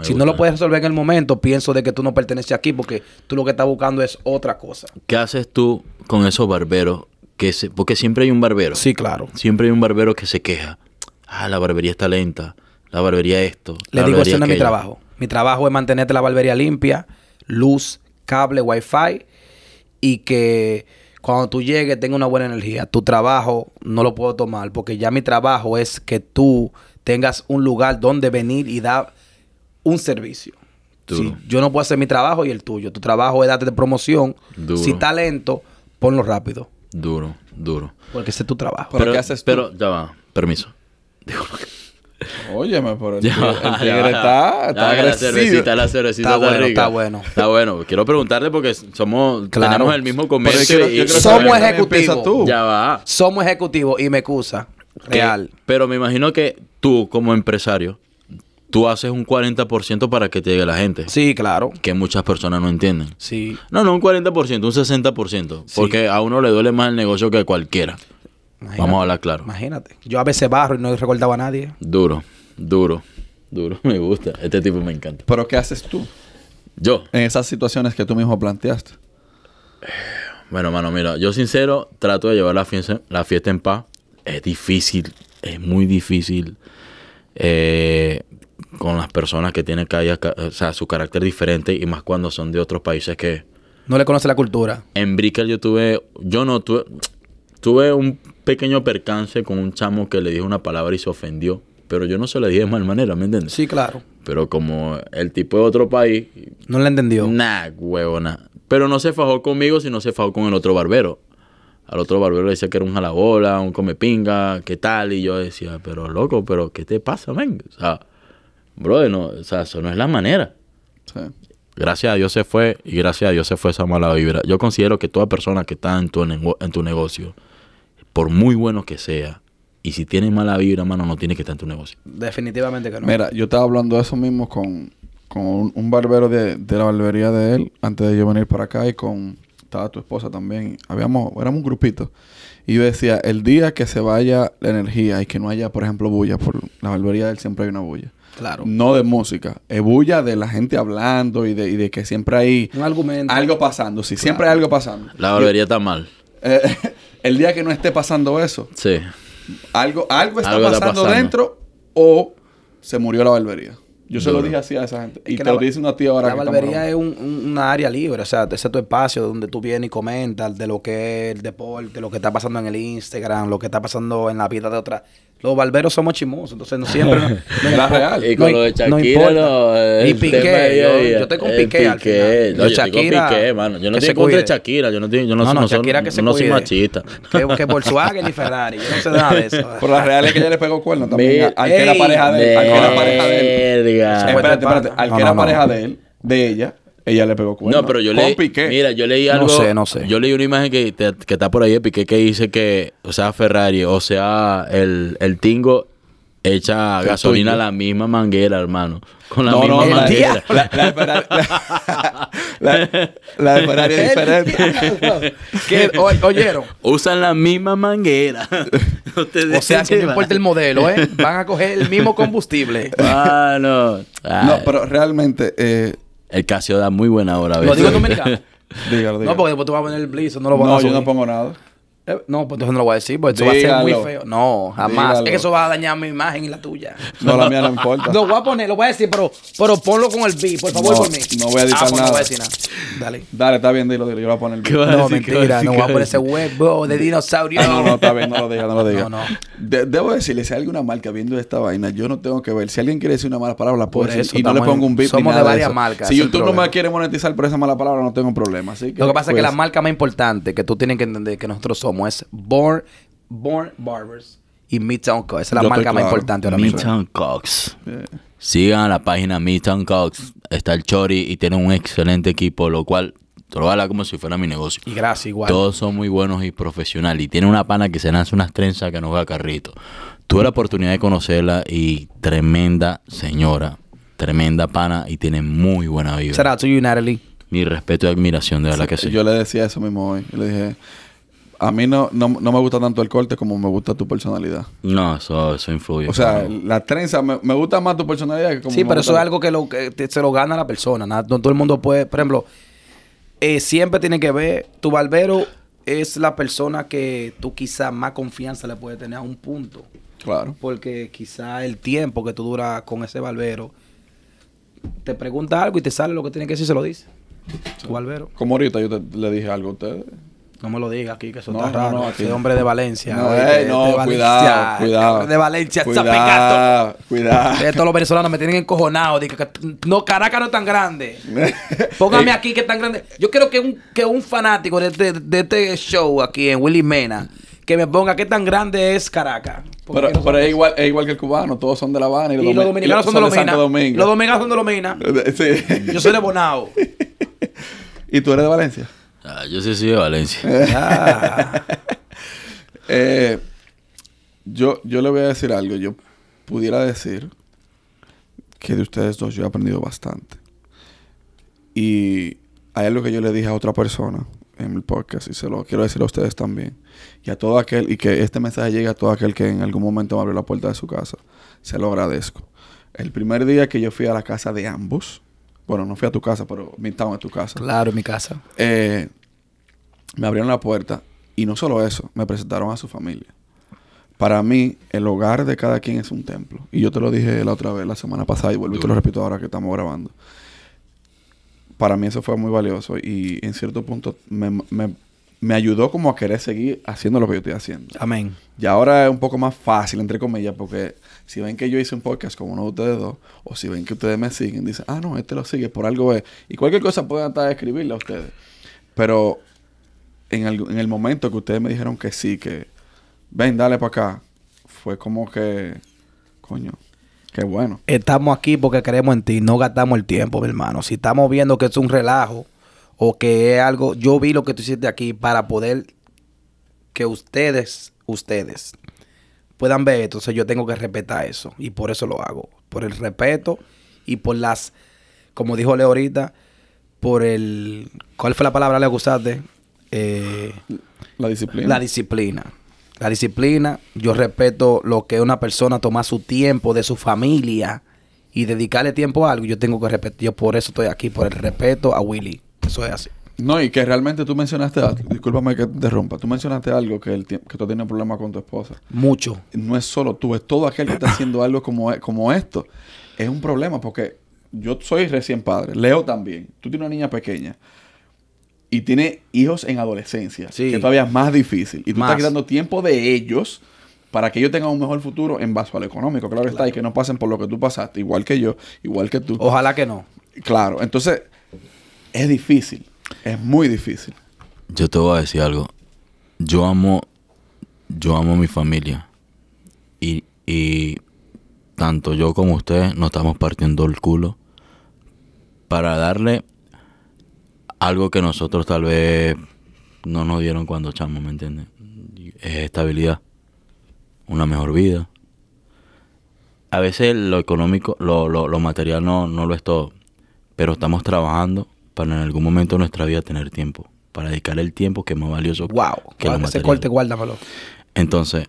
B: si no lo
C: puedes resolver en el momento, pienso de que tú no perteneces aquí porque tú lo que estás buscando es otra cosa.
B: ¿Qué haces tú con esos barberos? Que se, porque siempre hay un barbero. Sí, claro. Siempre hay un barbero que se queja. Ah, la barbería está lenta. La barbería esto. Le la digo, eso es mi trabajo.
C: Mi trabajo es mantenerte la barbería limpia, luz, cable, wifi y que cuando tú llegues tenga una buena energía. Tu trabajo no lo puedo tomar porque ya mi trabajo es que tú tengas un lugar donde venir y dar un servicio. Si yo no puedo hacer mi trabajo y el tuyo. Tu trabajo es darte de promoción. Duro. Si lento, ponlo rápido.
B: Duro, duro. Porque ese es tu trabajo. Pero, ya va. Permiso. Digo, Óyeme, por el, ya, está, está La cervecita, la cervecita está, bueno, Está bueno. Está bueno. Quiero preguntarle porque somos, claro. tenemos el mismo comercio. y, somos ejecutivos. Ya va.
C: Somos ejecutivos y me excusa.
B: Real. pero me imagino que tú, como empresario, tú haces un 40% para que te llegue la gente. Sí, claro. Que muchas personas no entienden. Sí. No, no un 40%, un 60%. Porque a uno le duele más el negocio que a cualquiera. Vamos a hablar claro.
C: Imagínate. Yo a veces barro y no recordaba a nadie.
B: Duro, duro, duro. Me gusta. Este tipo me encanta. Pero ¿qué haces tú? Yo. En esas situaciones que tú mismo planteaste. Bueno, mano, mira, yo sincero trato de llevar la fiesta en paz. Es difícil, es muy difícil eh, con las personas que tienen que su carácter diferente y más cuando son de otros países que...
C: No le conoce la cultura.
B: En Brickell yo tuve, yo no tuve, tuve un pequeño percance con un chamo que le dijo una palabra y se ofendió, pero yo no se le dije de mal manera, ¿me entiendes? Sí, claro. Pero como el tipo de otro país... No le entendió. Nah, huevona. Pero no se fajó conmigo, si no se fajó con el otro barbero. Al otro barbero le decía que era un jalabola, un come pinga, qué tal. Y yo decía, pero loco, pero ¿qué te pasa, men? O sea, bro, o sea, eso no es la manera. Gracias a Dios se fue y gracias a Dios se fue esa mala vibra. Yo considero que toda persona que está en tu, en tu negocio, por muy bueno que sea, y si tiene mala vibra, mano, no tiene que estar en tu negocio.
C: Definitivamente que no. Mira,
B: yo estaba
A: hablando de eso mismo con, un, un barbero de, de, la barbería de él antes de yo venir para acá y con estaba tu esposa también, habíamos, éramos un grupito. Y yo decía, el día que se vaya la energía y que no haya, por ejemplo, bulla, por la barbería siempre hay una bulla. Claro. No de música. Es bulla de la gente hablando y de, que siempre hay... Un argumento. Algo pasando, sí. Siempre hay algo pasando. La barbería está mal. Eh, el día que no esté pasando eso. Sí.
C: Algo, algo, está pasando dentro o se murió la barbería. Yo se lo dije así a esa gente. Y, te lo dice a ti ahora. La barbería es un, área libre, o sea, ese es tu espacio donde tú vienes y comentas de lo que es el deporte, lo que está pasando en el Instagram, lo que está pasando en la vida de otra, los barberos somos chimosos, entonces no siempre. No, real. Y con lo de Shakira, no, Piqué. Yo, estoy con eh, Piqué. al final. No, yo Shakira,
B: Yo no contra Yo no, no, se machista. Que, Volkswagen y
A: Ferrari. no sé nada de eso. Por la real es que ella le pegó cuerno también. que pareja de él. Al que era pareja de él. Espérate, espérate. Al que era pareja de él,
B: de ella ella le pegó cuerno. No, pero yo leí. Mira, yo leí algo. No sé, no sé. Yo leí una imagen que, que está por ahí de Piqué que dice que, o sea, Ferrari, o sea, el, el Tingo echa gasolina a la misma manguera, hermano. Con la misma manguera. La, de Ferrari. La, de Ferrari es diferente. ¿Oyeron? Usan la misma manguera. o sea que no importa el modelo, ¿eh? Van a coger el mismo combustible. Ah, no. No, pero realmente. Eh, el Casio da muy buena hora. A veces. Lo digo en Dígalo, dígalo. No,
C: porque después tú vas a poner el Blizzard, no lo vas a a No, yo no pongo nada. Eh, no, pues entonces no
B: lo voy a decir,
A: porque eso va a ser muy feo.
C: No, jamás. Es que eso va a dañar mi imagen y la tuya. No, la mía no importa. Lo voy a poner, lo voy a decir, pero, pero ponlo con el beat, por favor, por mí. No voy a editar nada. Ah, pues no voy a decir nada. Dale.
A: Dale, está bien, dilo, dilo. Yo lo voy a poner el beat. No, mentira, no voy a poner ese
C: huevo de dinosaurio. No, no, está
A: bien, no lo diga, no lo diga. No, no. debo decirle, si hay alguna marca viendo esta vaina, yo no tengo que ver. Si alguien quiere decir
C: una mala palabra, Por eso, y no le pongo un beat. Somos ni nada de varias marcas. Si YouTube no
A: me quieres monetizar por esa mala palabra, no tengo problema. Así lo que pasa es que la
C: marca más importante que tú tienes que entender que nosotros somos como es Born, Barbers y Midtown Cox. Esa es la marca más importante ahora mismo. Midtown
B: Cox. Sigan la página Midtown Cox. Está el Chori y tiene un excelente equipo, lo cual Tróvala como si fuera mi negocio. Y
C: gracias, igual. Todos
B: son muy buenos y profesionales. Y tiene una pana que se nace unas trenzas que nos va a carrito. Tuve la oportunidad de conocerla y tremenda señora. Tremenda pana y tiene muy buena vida. Será you, Natalie. Mi respeto y admiración, de verdad que sí. Yo le
A: decía eso mismo hoy. le dije, a mí no, no, me gusta tanto el corte
C: como me gusta tu personalidad.
B: No, eso, eso influye. O sea,
A: la trenza, me, gusta más tu personalidad que como Sí, pero eso es algo
C: que, lo, que se lo gana la persona. todo el mundo puede, por ejemplo, eh, siempre tiene que ver, tu barbero es la persona que tú quizás más confianza le puedes tener a un punto. Claro. Porque quizá el tiempo que tú duras con ese barbero, te pregunta algo y te sale lo que tiene que decir y se lo dice. Tu barbero.
A: Como ahorita yo le dije algo a ustedes.
C: No me lo digas aquí, que eso está raro. No, aquí. hombre de Valencia. No, eh, este no, cuidado, De Valencia, cuidado,
A: este cuidado. Este
C: eh, todos los venezolanos me tienen encojonado. no, Caracas no es tan grande. Póngame aquí que es tan grande. Yo quiero que un, que un fanático de, este show aquí en Willy Mena que me ponga qué tan grande es Caracas.
A: Pero, es, igual, igual que el cubano, todos son de La Habana y los, dominicanos son, de
C: Santo Domingo. Los dominicanos son de Lomina. Yo soy de Bonao.
B: ¿Y tú eres de Valencia?
A: Ah, yo sí soy de Valencia.
B: Ah. Eh,
A: yo, yo le voy a decir algo. Yo pudiera decir que de ustedes dos yo he aprendido bastante. Y hay algo que yo le dije a otra persona en el podcast y se lo quiero decir a ustedes también. Y a todo aquel, y que este mensaje llegue a todo aquel que en algún momento me abrió la puerta de su casa. Se lo agradezco. El primer día que yo fui a la casa de ambos, bueno, no fui a tu casa, pero me instalaron a tu casa. Claro, en mi casa. Eh, me abrieron la puerta y no solo eso, me presentaron a su familia. Para mí, el hogar de cada quien es un templo. Y yo te lo dije la otra vez, la semana pasada, y vuelvo y te lo repito ahora que estamos grabando. Para mí eso fue muy valioso y en cierto punto me me ayudó como a querer seguir haciendo lo que yo estoy haciendo. Amén. Y ahora es un poco más fácil, entre comillas, porque si ven que yo hice un podcast como uno de ustedes dos, o si ven que ustedes me siguen, dicen, ah, no, este lo sigue, por algo es. Y cualquier cosa pueden a escribirle a ustedes. Pero en el, en el momento que ustedes me dijeron que sí, que
C: ven, dale para acá, fue como que, coño, qué bueno. Estamos aquí porque creemos en ti, no gastamos el tiempo, mi hermano. Si estamos viendo que es un relajo, o que es algo, yo vi lo que tú hiciste aquí para poder que ustedes, ustedes puedan ver, entonces yo tengo que respetar eso y por eso lo hago, por el respeto y por las, como dijo Leo ahorita, por el, ¿cuál fue la palabra le gustaste? Eh, la disciplina. La disciplina. La disciplina, yo respeto lo que una persona toma su tiempo de su familia y dedicarle tiempo a algo, yo tengo que respetar, yo por eso estoy aquí, por el respeto a Willy. Eso es así.
A: No, y que realmente tú mencionaste, discúlpame que te rompa. tú mencionaste algo que, el, que tú tienes problemas con tu esposa. Mucho. No es solo tú, es todo aquel que está haciendo algo como, como esto. Es un problema porque yo soy recién padre, Leo también, tú tienes una niña pequeña y tiene hijos en adolescencia, sí. que todavía es más difícil. Y tú estás quitando tiempo de ellos para que ellos tengan un mejor futuro en base al económico, claro, está, y que no pasen por lo que tú pasaste, igual que yo, igual que tú. Ojalá que no. Claro, entonces es difícil. Es muy difícil.
B: Yo te voy a decir algo. Yo amo, yo amo a mi familia. Y, tanto yo como usted nos estamos partiendo el culo para darle algo que nosotros tal vez no nos dieron cuando chamo, ¿me entiendes? Es estabilidad, una mejor vida. A veces lo económico, lo, material no, no lo es todo, pero estamos trabajando para en algún momento de nuestra vida tener tiempo, para dedicar el tiempo que es más valioso wow, que ese corte, guárdamelo. Entonces,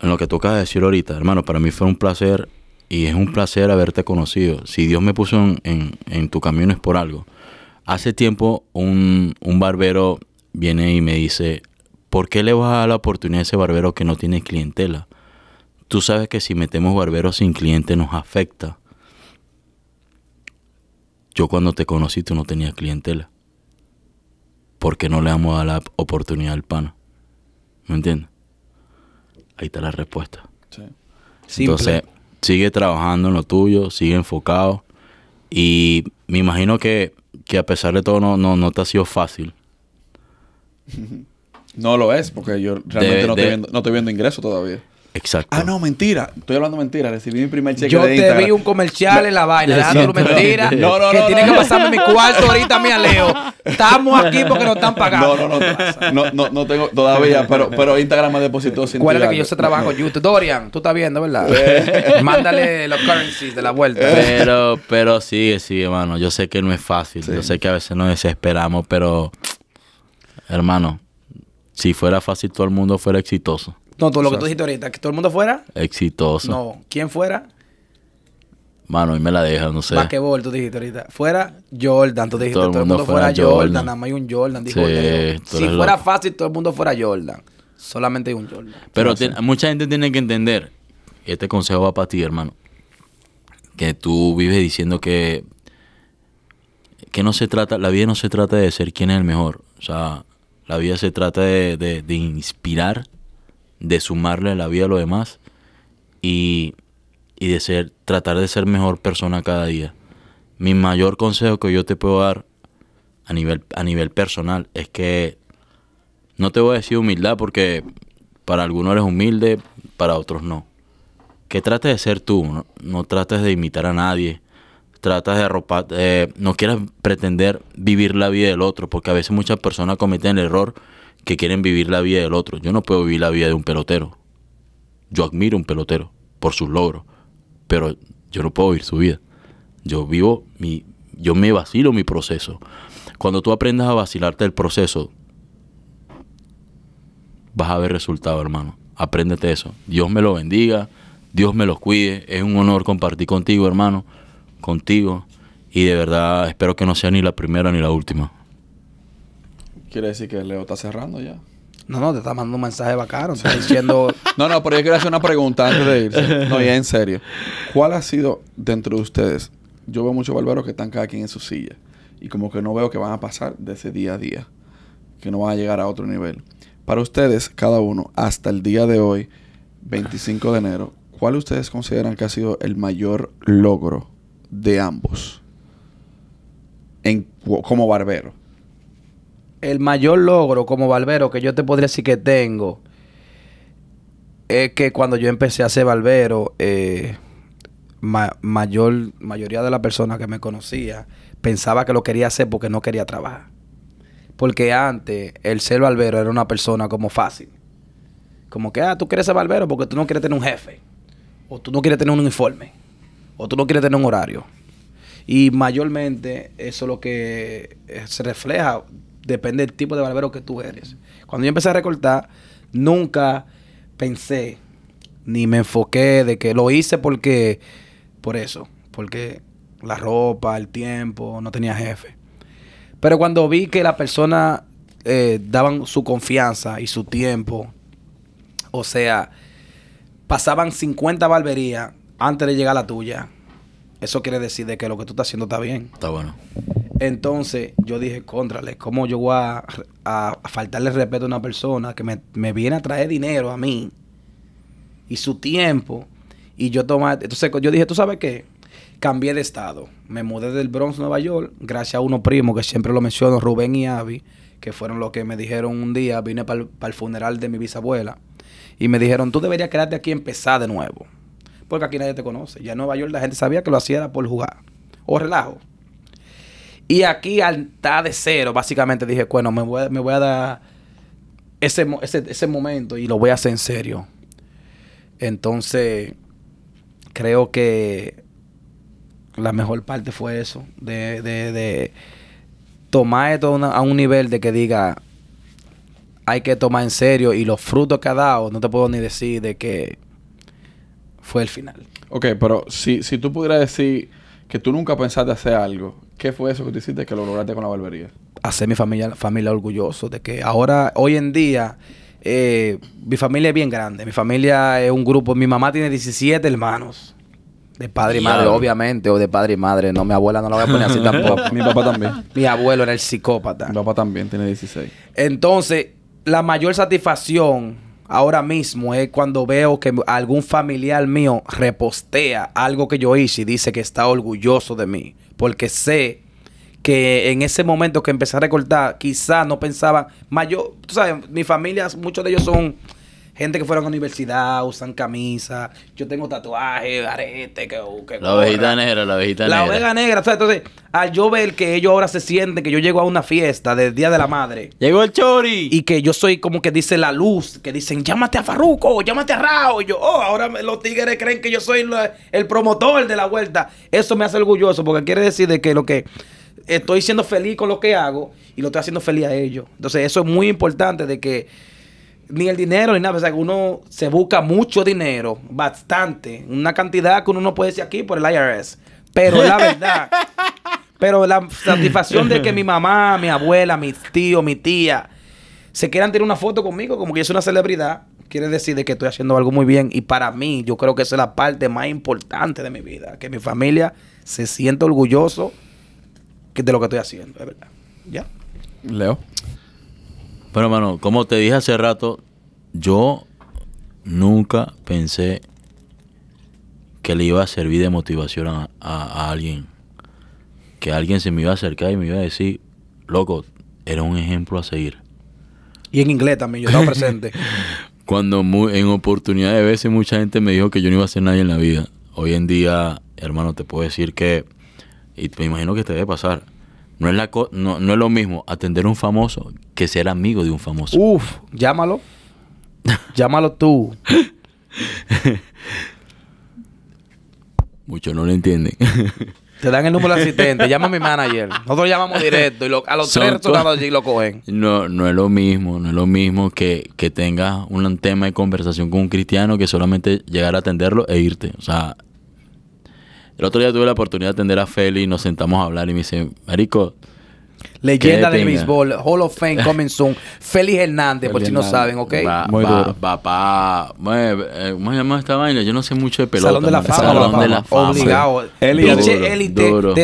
B: en lo que toca decir ahorita, hermano, para mí fue un placer y es un placer haberte conocido. Si Dios me puso en, tu camino es por algo. Hace tiempo un, un barbero viene y me dice, ¿por qué le vas a dar la oportunidad a ese barbero que no tiene clientela? Tú sabes que si metemos barberos sin cliente nos afecta. Yo cuando te conocí tú no tenías clientela. porque no le vamos a la oportunidad al pana? ¿Me entiendes? Ahí está la respuesta. Sí. Simple. Entonces, sigue trabajando en lo tuyo, sigue enfocado. Y me imagino que, que a pesar de todo no, no, te ha sido fácil.
A: No lo es, porque yo realmente no, no, estoy viendo, ingreso todavía. Exacto. Ah, no, mentira. Estoy hablando mentira. Recibí mi primer cheque. Yo te vi un
C: comercial en la vaina. Dándole no, mentira. No, no, que no. Que tiene que pasarme mi cuarto ahorita, mía, Leo. Estamos aquí porque nos están pagando.
A: No, no, no. No, no, tengo todavía, pero, pero Instagram me depositó sin
C: ¿Cuál es que yo se trabajo YouTube? Dorian, tú estás viendo, ¿verdad? Eh. Mándale los currencies de la vuelta. Eh.
B: Pero, pero sigue, sigue, hermano. Yo sé que no es fácil. Yo sé que a veces nos desesperamos, pero hermano, si fuera fácil todo el mundo fuera exitoso.
C: No, todo lo que tú dijiste ahorita, que todo el mundo fuera.
B: Exitoso.
C: No, ¿quién fuera?
B: Mano, y me la deja, no sé.
C: bol? tú dijiste ahorita. Fuera
B: Jordan, tú dijiste. Todo el mundo, todo el mundo fuera, Jordan. Nada más hay un Jordan, dijo sí, Si fuera
C: fácil, todo el mundo fuera Jordan. Solamente hay un Jordan. Pero
B: mucha gente tiene que entender, y este consejo va para ti, hermano, que tú vives diciendo que, que no se trata, la vida no se trata de ser quién es el mejor. O sea, la vida se trata de, de inspirar de sumarle a la vida a lo demás y, y de ser, tratar de ser mejor persona cada día. Mi mayor consejo que yo te puedo dar a nivel, a nivel personal es que no te voy a decir humildad porque para algunos eres humilde, para otros no. Que trates de ser tú, no, trates de imitar a nadie, tratas de arropar, eh, no quieras pretender vivir la vida del otro, porque a veces muchas personas cometen el error que quieren vivir la vida del otro. Yo no puedo vivir la vida de un pelotero. Yo admiro un pelotero por sus logros, pero yo no puedo vivir su vida. Yo vivo mi, yo me vacilo mi proceso. Cuando tú aprendas a vacilarte el proceso, vas a ver resultado, hermano. Apréndete eso. Dios me lo bendiga, Dios me los cuide. Es un honor compartir contigo, hermano, contigo. Y de verdad espero que no sea ni la primera ni la última.
A: Quiere decir que Leo está cerrando ya.
C: No, no, te está mandando un mensaje bacano.
A: diciendo. no, no, pero yo quiero hacer una pregunta antes de irse. No, ya en serio. ¿Cuál ha sido dentro de ustedes? Yo veo muchos barberos que están cada quien en su silla. Y como que no veo que van a pasar de ese día a día. Que no van a llegar a otro nivel. Para ustedes, cada uno, hasta el día de hoy, 25 de enero, ¿cuál ustedes consideran que ha sido el mayor logro de ambos? En, como barbero
C: el mayor logro como barbero que yo te podría decir que tengo es que cuando yo empecé a ser barbero, eh, mayor, mayoría de las personas que me conocía pensaba que lo quería hacer porque no quería trabajar. Porque antes el ser barbero era una persona como fácil. Como que, ah, tú quieres ser barbero porque tú no quieres tener un jefe. O tú no quieres tener un uniforme. O tú no quieres tener un horario. Y mayormente eso es lo que eh, se refleja depende del tipo de barbero que tú eres. Cuando yo empecé a recortar, nunca pensé ni me enfoqué de que lo hice porque, por eso, porque la ropa, el tiempo, no tenía jefe. Pero cuando vi que la persona eh, daban su confianza y su tiempo, o sea, pasaban 50 barberías antes de llegar a la tuya eso quiere decir de que lo que tú estás haciendo está bien. Está bueno. Entonces yo dije, contrale, ¿cómo yo voy a, faltarle respeto a una persona que me, viene a traer dinero a mí y su tiempo? Y yo tomé... entonces yo dije, ¿tú sabes qué? Cambié de estado. Me mudé del Bronx, Nueva York, gracias a unos primos que siempre lo menciono, Rubén y Avi, que fueron los que me dijeron un día, vine para para el funeral de mi bisabuela, y me dijeron, tú deberías quedarte aquí y empezar de nuevo porque aquí nadie te conoce. Ya en Nueva York la gente sabía que lo hacía era por jugar o relajo. Y aquí al estar de cero, básicamente dije, bueno, me voy, me voy a dar ese, momento y lo voy a hacer en serio. Entonces, creo que la mejor parte fue eso, de, de, de tomar esto a un nivel de que diga, hay que tomar en serio y los frutos que ha dado, no te puedo ni decir de que fue el final. Ok, pero si, si tú pudieras decir
A: que tú nunca pensaste hacer algo, ¿qué fue eso que te hiciste que lo lograste con la barbería?
C: Hacer mi familia, familia orgulloso de que ahora, hoy en día, eh, mi familia es bien grande. Mi familia es un grupo. Mi mamá tiene 17 hermanos. De padre y madre, obviamente, o de padre y madre. No, mi abuela no la voy a poner así tampoco. mi papá también. Mi abuelo era el psicópata. Mi papá también tiene 16. Entonces, la mayor satisfacción ahora mismo es cuando veo que algún familiar mío repostea algo que yo hice y dice que está orgulloso de mí. Porque sé que en ese momento que empecé a recortar, quizás no pensaba. más yo, tú sabes, mi familia, muchos de ellos son gente que fueron a la universidad, usan camisas, yo tengo tatuajes,
B: arete, que, uh, que La ovejita negra, la ovejita negra. La oveja
C: negra, ¿sabes? Entonces, al yo ver que ellos ahora se sienten que yo llego a una fiesta del Día de la Madre. Llegó el chori. Y que yo soy como que dice la luz, que dicen, llámate a Farruco, llámate a Rao. Y yo, oh, ahora los tigres creen que yo soy el promotor de la vuelta. Eso me hace orgulloso porque quiere decir de que lo que estoy siendo feliz con lo que hago y lo estoy haciendo feliz a ellos. Entonces, eso es muy importante de que ni el dinero ni nada. O sea, que uno se busca mucho dinero, bastante, una cantidad que uno no puede decir aquí por el IRS. Pero la verdad, pero la satisfacción de que mi mamá, mi abuela, mis tíos, mi tía se quieran tener una foto conmigo como que es una celebridad, quiere decir de que estoy haciendo algo muy bien. Y para mí, yo creo que esa es la parte más importante de mi vida, que mi familia se sienta orgulloso de lo que estoy haciendo, es verdad. ¿Ya?
B: Leo. Bueno, hermano, como te dije hace rato, yo nunca pensé que le iba a servir de motivación a, alguien. Que alguien se me iba a acercar y me iba a decir, loco, era un ejemplo a seguir.
C: Y en inglés también, yo estaba presente.
B: Cuando en oportunidad de veces mucha gente me dijo que yo no iba a ser nadie en la vida. Hoy en día, hermano, te puedo decir que, y me imagino que te debe pasar, no es, lo mismo atender a un famoso que ser amigo de un famoso. Uf, llámalo. llámalo tú. Muchos no lo entienden.
C: Te dan el número de asistente, llama a mi manager. Nosotros llamamos directo y a los tres allí lo
B: cogen. No, no es lo mismo, no es lo mismo que, que tengas un tema de conversación con un cristiano que solamente llegar a atenderlo e irte. O sea, el otro día tuve la oportunidad de atender a Feli y nos sentamos a hablar y me dice, Marico, Leyenda de béisbol,
C: Hall of Fame, coming Félix Hernández, por si no saben, ¿ok? Va, Muy va, duro.
B: Eh, ¿Cómo se llama esta vaina? Yo no sé mucho de pelota. Salón de la fama. Salón de la fama. El de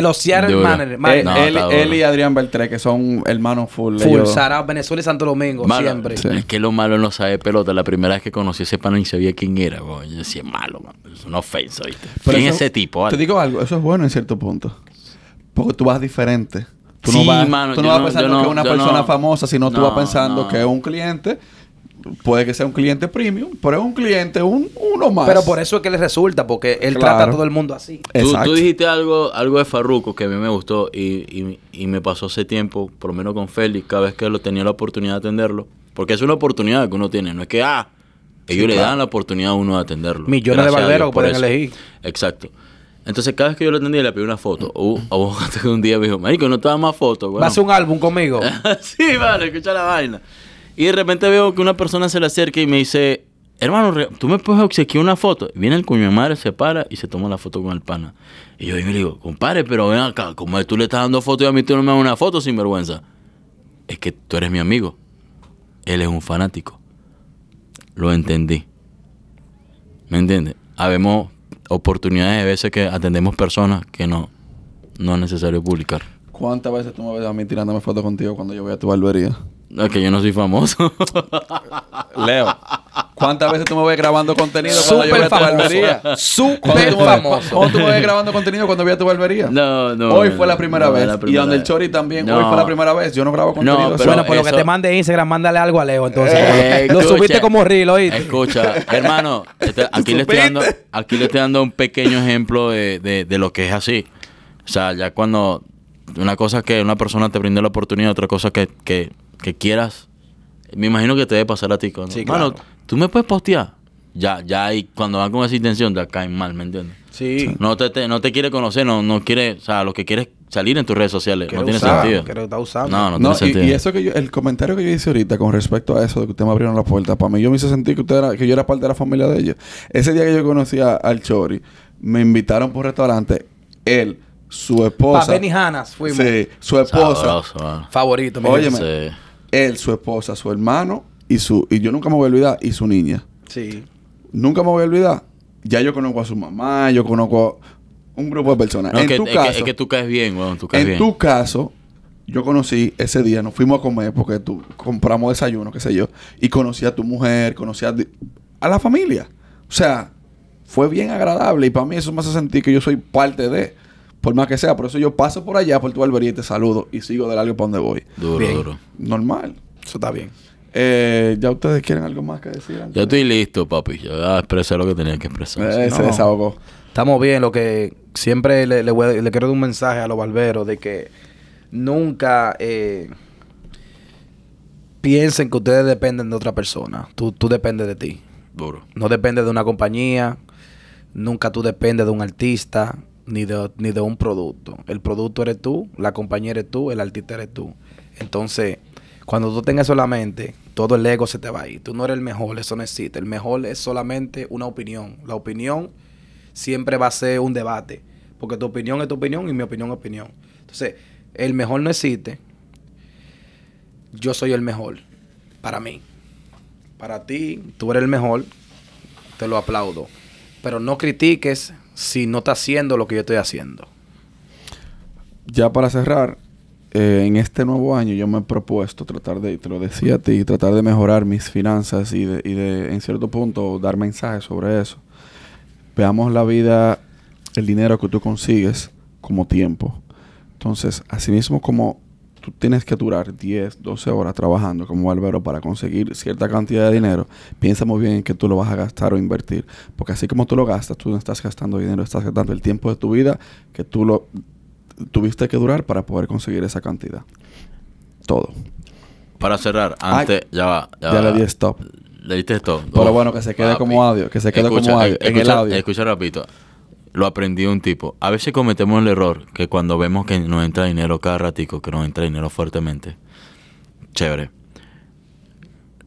B: los eh, Él
C: y Adrián Beltré, que son hermanos full. Full, Venezuela y Santo Domingo, siempre. Es
B: que lo malo no sabe pelota. La primera vez que conocí ese pana y sabía quién era. Yo decía, malo, es una ofensa, ¿viste? ¿Quién es ese tipo? Te
A: digo algo, eso es bueno en cierto punto. Porque tú vas diferente. Tú sí, no vas, no vas pensando que es una persona famosa, sino tú vas pensando que es un cliente. Puede que sea un cliente premium, pero es un
C: cliente, un, uno más. Pero por eso es que le resulta, porque él trata a todo el mundo así. Tú,
B: dijiste algo, algo de Farruko que a mí me gustó y, y, me pasó hace tiempo, por lo menos con Félix, cada vez que lo tenía la oportunidad de atenderlo. Porque es una oportunidad que uno tiene, no es que, ah, ellos le dan la oportunidad a uno de atenderlo. Millones de barberos pueden elegir. Exacto. Entonces, cada vez que yo lo atendía, le pedí una foto. Mm. Uh, un día me dijo, Marico, no te das más fotos. Bueno. ¿Vas a
C: un álbum conmigo?
B: sí, vale, escucha la vaina. Y de repente veo que una persona se le acerca y me dice, hermano, ¿tú me puedes obsequiar una foto? viene el cuño de madre, se para y se toma la foto con el pana. Y yo y me digo, compadre, pero ven acá, como tú le estás dando fotos y a mí tú no me das una foto sin vergüenza. Es que tú eres mi amigo. Él es un fanático. Lo entendí. ¿Me entiendes? Habemos oportunidades de veces que atendemos personas que no, no es necesario publicar.
A: ¿Cuántas veces tú me ves a mí tirándome fotos contigo cuando yo voy a tu
B: barbería? Es que yo no soy famoso. Leo, ¿cuántas veces
A: tú me ves grabando contenido cuando Super yo voy tu barbería?
B: Súper famoso. ¿Cómo tú me ves
A: grabando contenido cuando voy a tu barbería? No, no. Hoy fue la primera vez. y donde el Chori también. Hoy fue la primera vez. Yo no grabo contenido. No,
B: bueno, por lo que te
C: mande Instagram, mándale algo a Leo. Entonces, eh, lo subiste como reel, ¿oíste?
B: Escucha, hermano, aquí, le estoy dando, aquí estoy dando un pequeño ejemplo de, de lo que es así. O sea, ya cuando una cosa es que una persona te brinde la oportunidad, otra cosa que, que, quieras. Me imagino que te debe pasar a ti. Cuando, sí, tú me puedes postear. Ya, ya, y cuando van con esa intención, ya caen mal, ¿me entiendes? Sí. no te, no te quiere conocer, no, no quiere, o sea, lo que quiere es salir en tus redes sociales. no tiene sentido.
C: usando. No, no, tiene sentido. Y eso que
A: yo, el comentario que yo hice ahorita con respecto a eso de que usted me abrieron la puerta, para mí yo me hice sentir que usted que yo era parte de la familia de ellos. Ese día que yo conocí a, al Chori, me invitaron por restaurante, él su esposa. Para fuimos. Sí, su esposa. Ah.
C: favorito, mi Óyeme,
A: él, su esposa, su hermano y su. Y yo nunca me voy a olvidar, y su niña. Sí. Nunca me voy a olvidar. Ya yo conozco a su mamá, yo conozco un grupo de personas. en tu es caso. es
B: que tú caes bien, weón. Tú caes en tu
A: caso, yo conocí ese día, nos fuimos a comer porque tú compramos desayuno, qué sé yo. Y conocí a tu mujer, conocí a, a la familia. O sea, fue bien agradable y para mí eso me hace sentir que yo soy parte de por más que sea. Por eso yo paso por allá, por tu albería y te saludo y sigo del largo para donde voy. Duro, duro.
C: Normal. Eso está bien. Eh, ¿Ya ustedes quieren algo más que decir? Yo
B: estoy listo, papi. Yo ya expresé lo que tenía que expresar. Eh, se desahogó.
C: Estamos bien. Lo que siempre le, quiero dar un mensaje a los barberos de que nunca eh, piensen que ustedes dependen de otra persona. Tú, tú dependes de ti. Duro. No dependes de una compañía. Nunca tú dependes de un artista ni de, ni de un producto. El producto eres tú, la compañía eres tú, el artista eres tú. Entonces, cuando tú tengas solamente, todo el ego se te va a ir. Tú no eres el mejor, eso no existe. El mejor es solamente una opinión. La opinión siempre va a ser un debate, porque tu opinión es tu opinión y mi opinión es opinión. Entonces, el mejor no existe. Yo soy el mejor, para mí. Para ti, tú eres el mejor, te lo aplaudo. Pero no critiques si no está haciendo lo que yo estoy haciendo?
A: Ya para cerrar, eh, en este nuevo año yo me he propuesto tratar de, te lo decía a ti, tratar de mejorar mis finanzas y de, y de en cierto punto dar mensajes sobre eso. Veamos la vida, el dinero que tú consigues como tiempo. Entonces, ...asimismo como tú tienes que durar 10, 12 horas trabajando como barbero para conseguir cierta cantidad de dinero, piensa muy bien en que tú lo vas a gastar o invertir. Porque así como tú lo gastas, tú no estás gastando dinero, estás gastando el tiempo de tu vida que tú lo tuviste que durar para poder conseguir esa cantidad. Todo.
B: Para cerrar, antes, ya va. Ya, le di stop. Le diste stop. Pero bueno, que se quede como audio, que se quede como audio. en el audio. Escucha rapidito lo aprendí un tipo. A veces cometemos el error que cuando vemos que nos entra dinero cada ratico, que nos entra dinero fuertemente, chévere,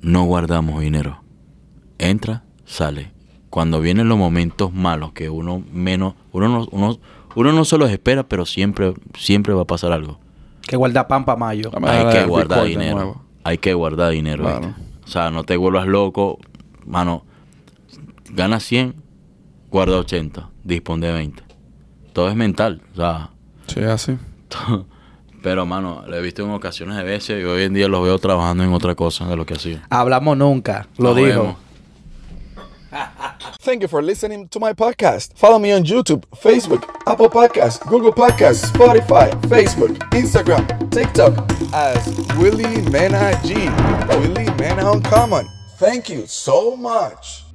B: no guardamos dinero. Entra, sale. Cuando vienen los momentos malos que uno menos, uno no, uno, uno no se espera, pero siempre, siempre va a pasar algo.
C: Que guarda pan para mayo. Hay que guardar dinero.
B: Hay que guardar dinero. O sea, no te vuelvas loco. Mano, gana 100, guarda 80 Disponde de 20. Todo es mental, o sea.
C: Sí, así.
B: Pero, mano, lo he visto en ocasiones de veces y hoy en día lo veo trabajando en otra cosa de lo que hacía.
C: Hablamos nunca, lo digo.
A: Thank you for listening to my podcast. Follow me on YouTube, Facebook, Apple Podcasts, Google Podcasts, Spotify, Facebook, Instagram, TikTok as Willy Mena G. Willy Mena Uncommon. Thank you so much.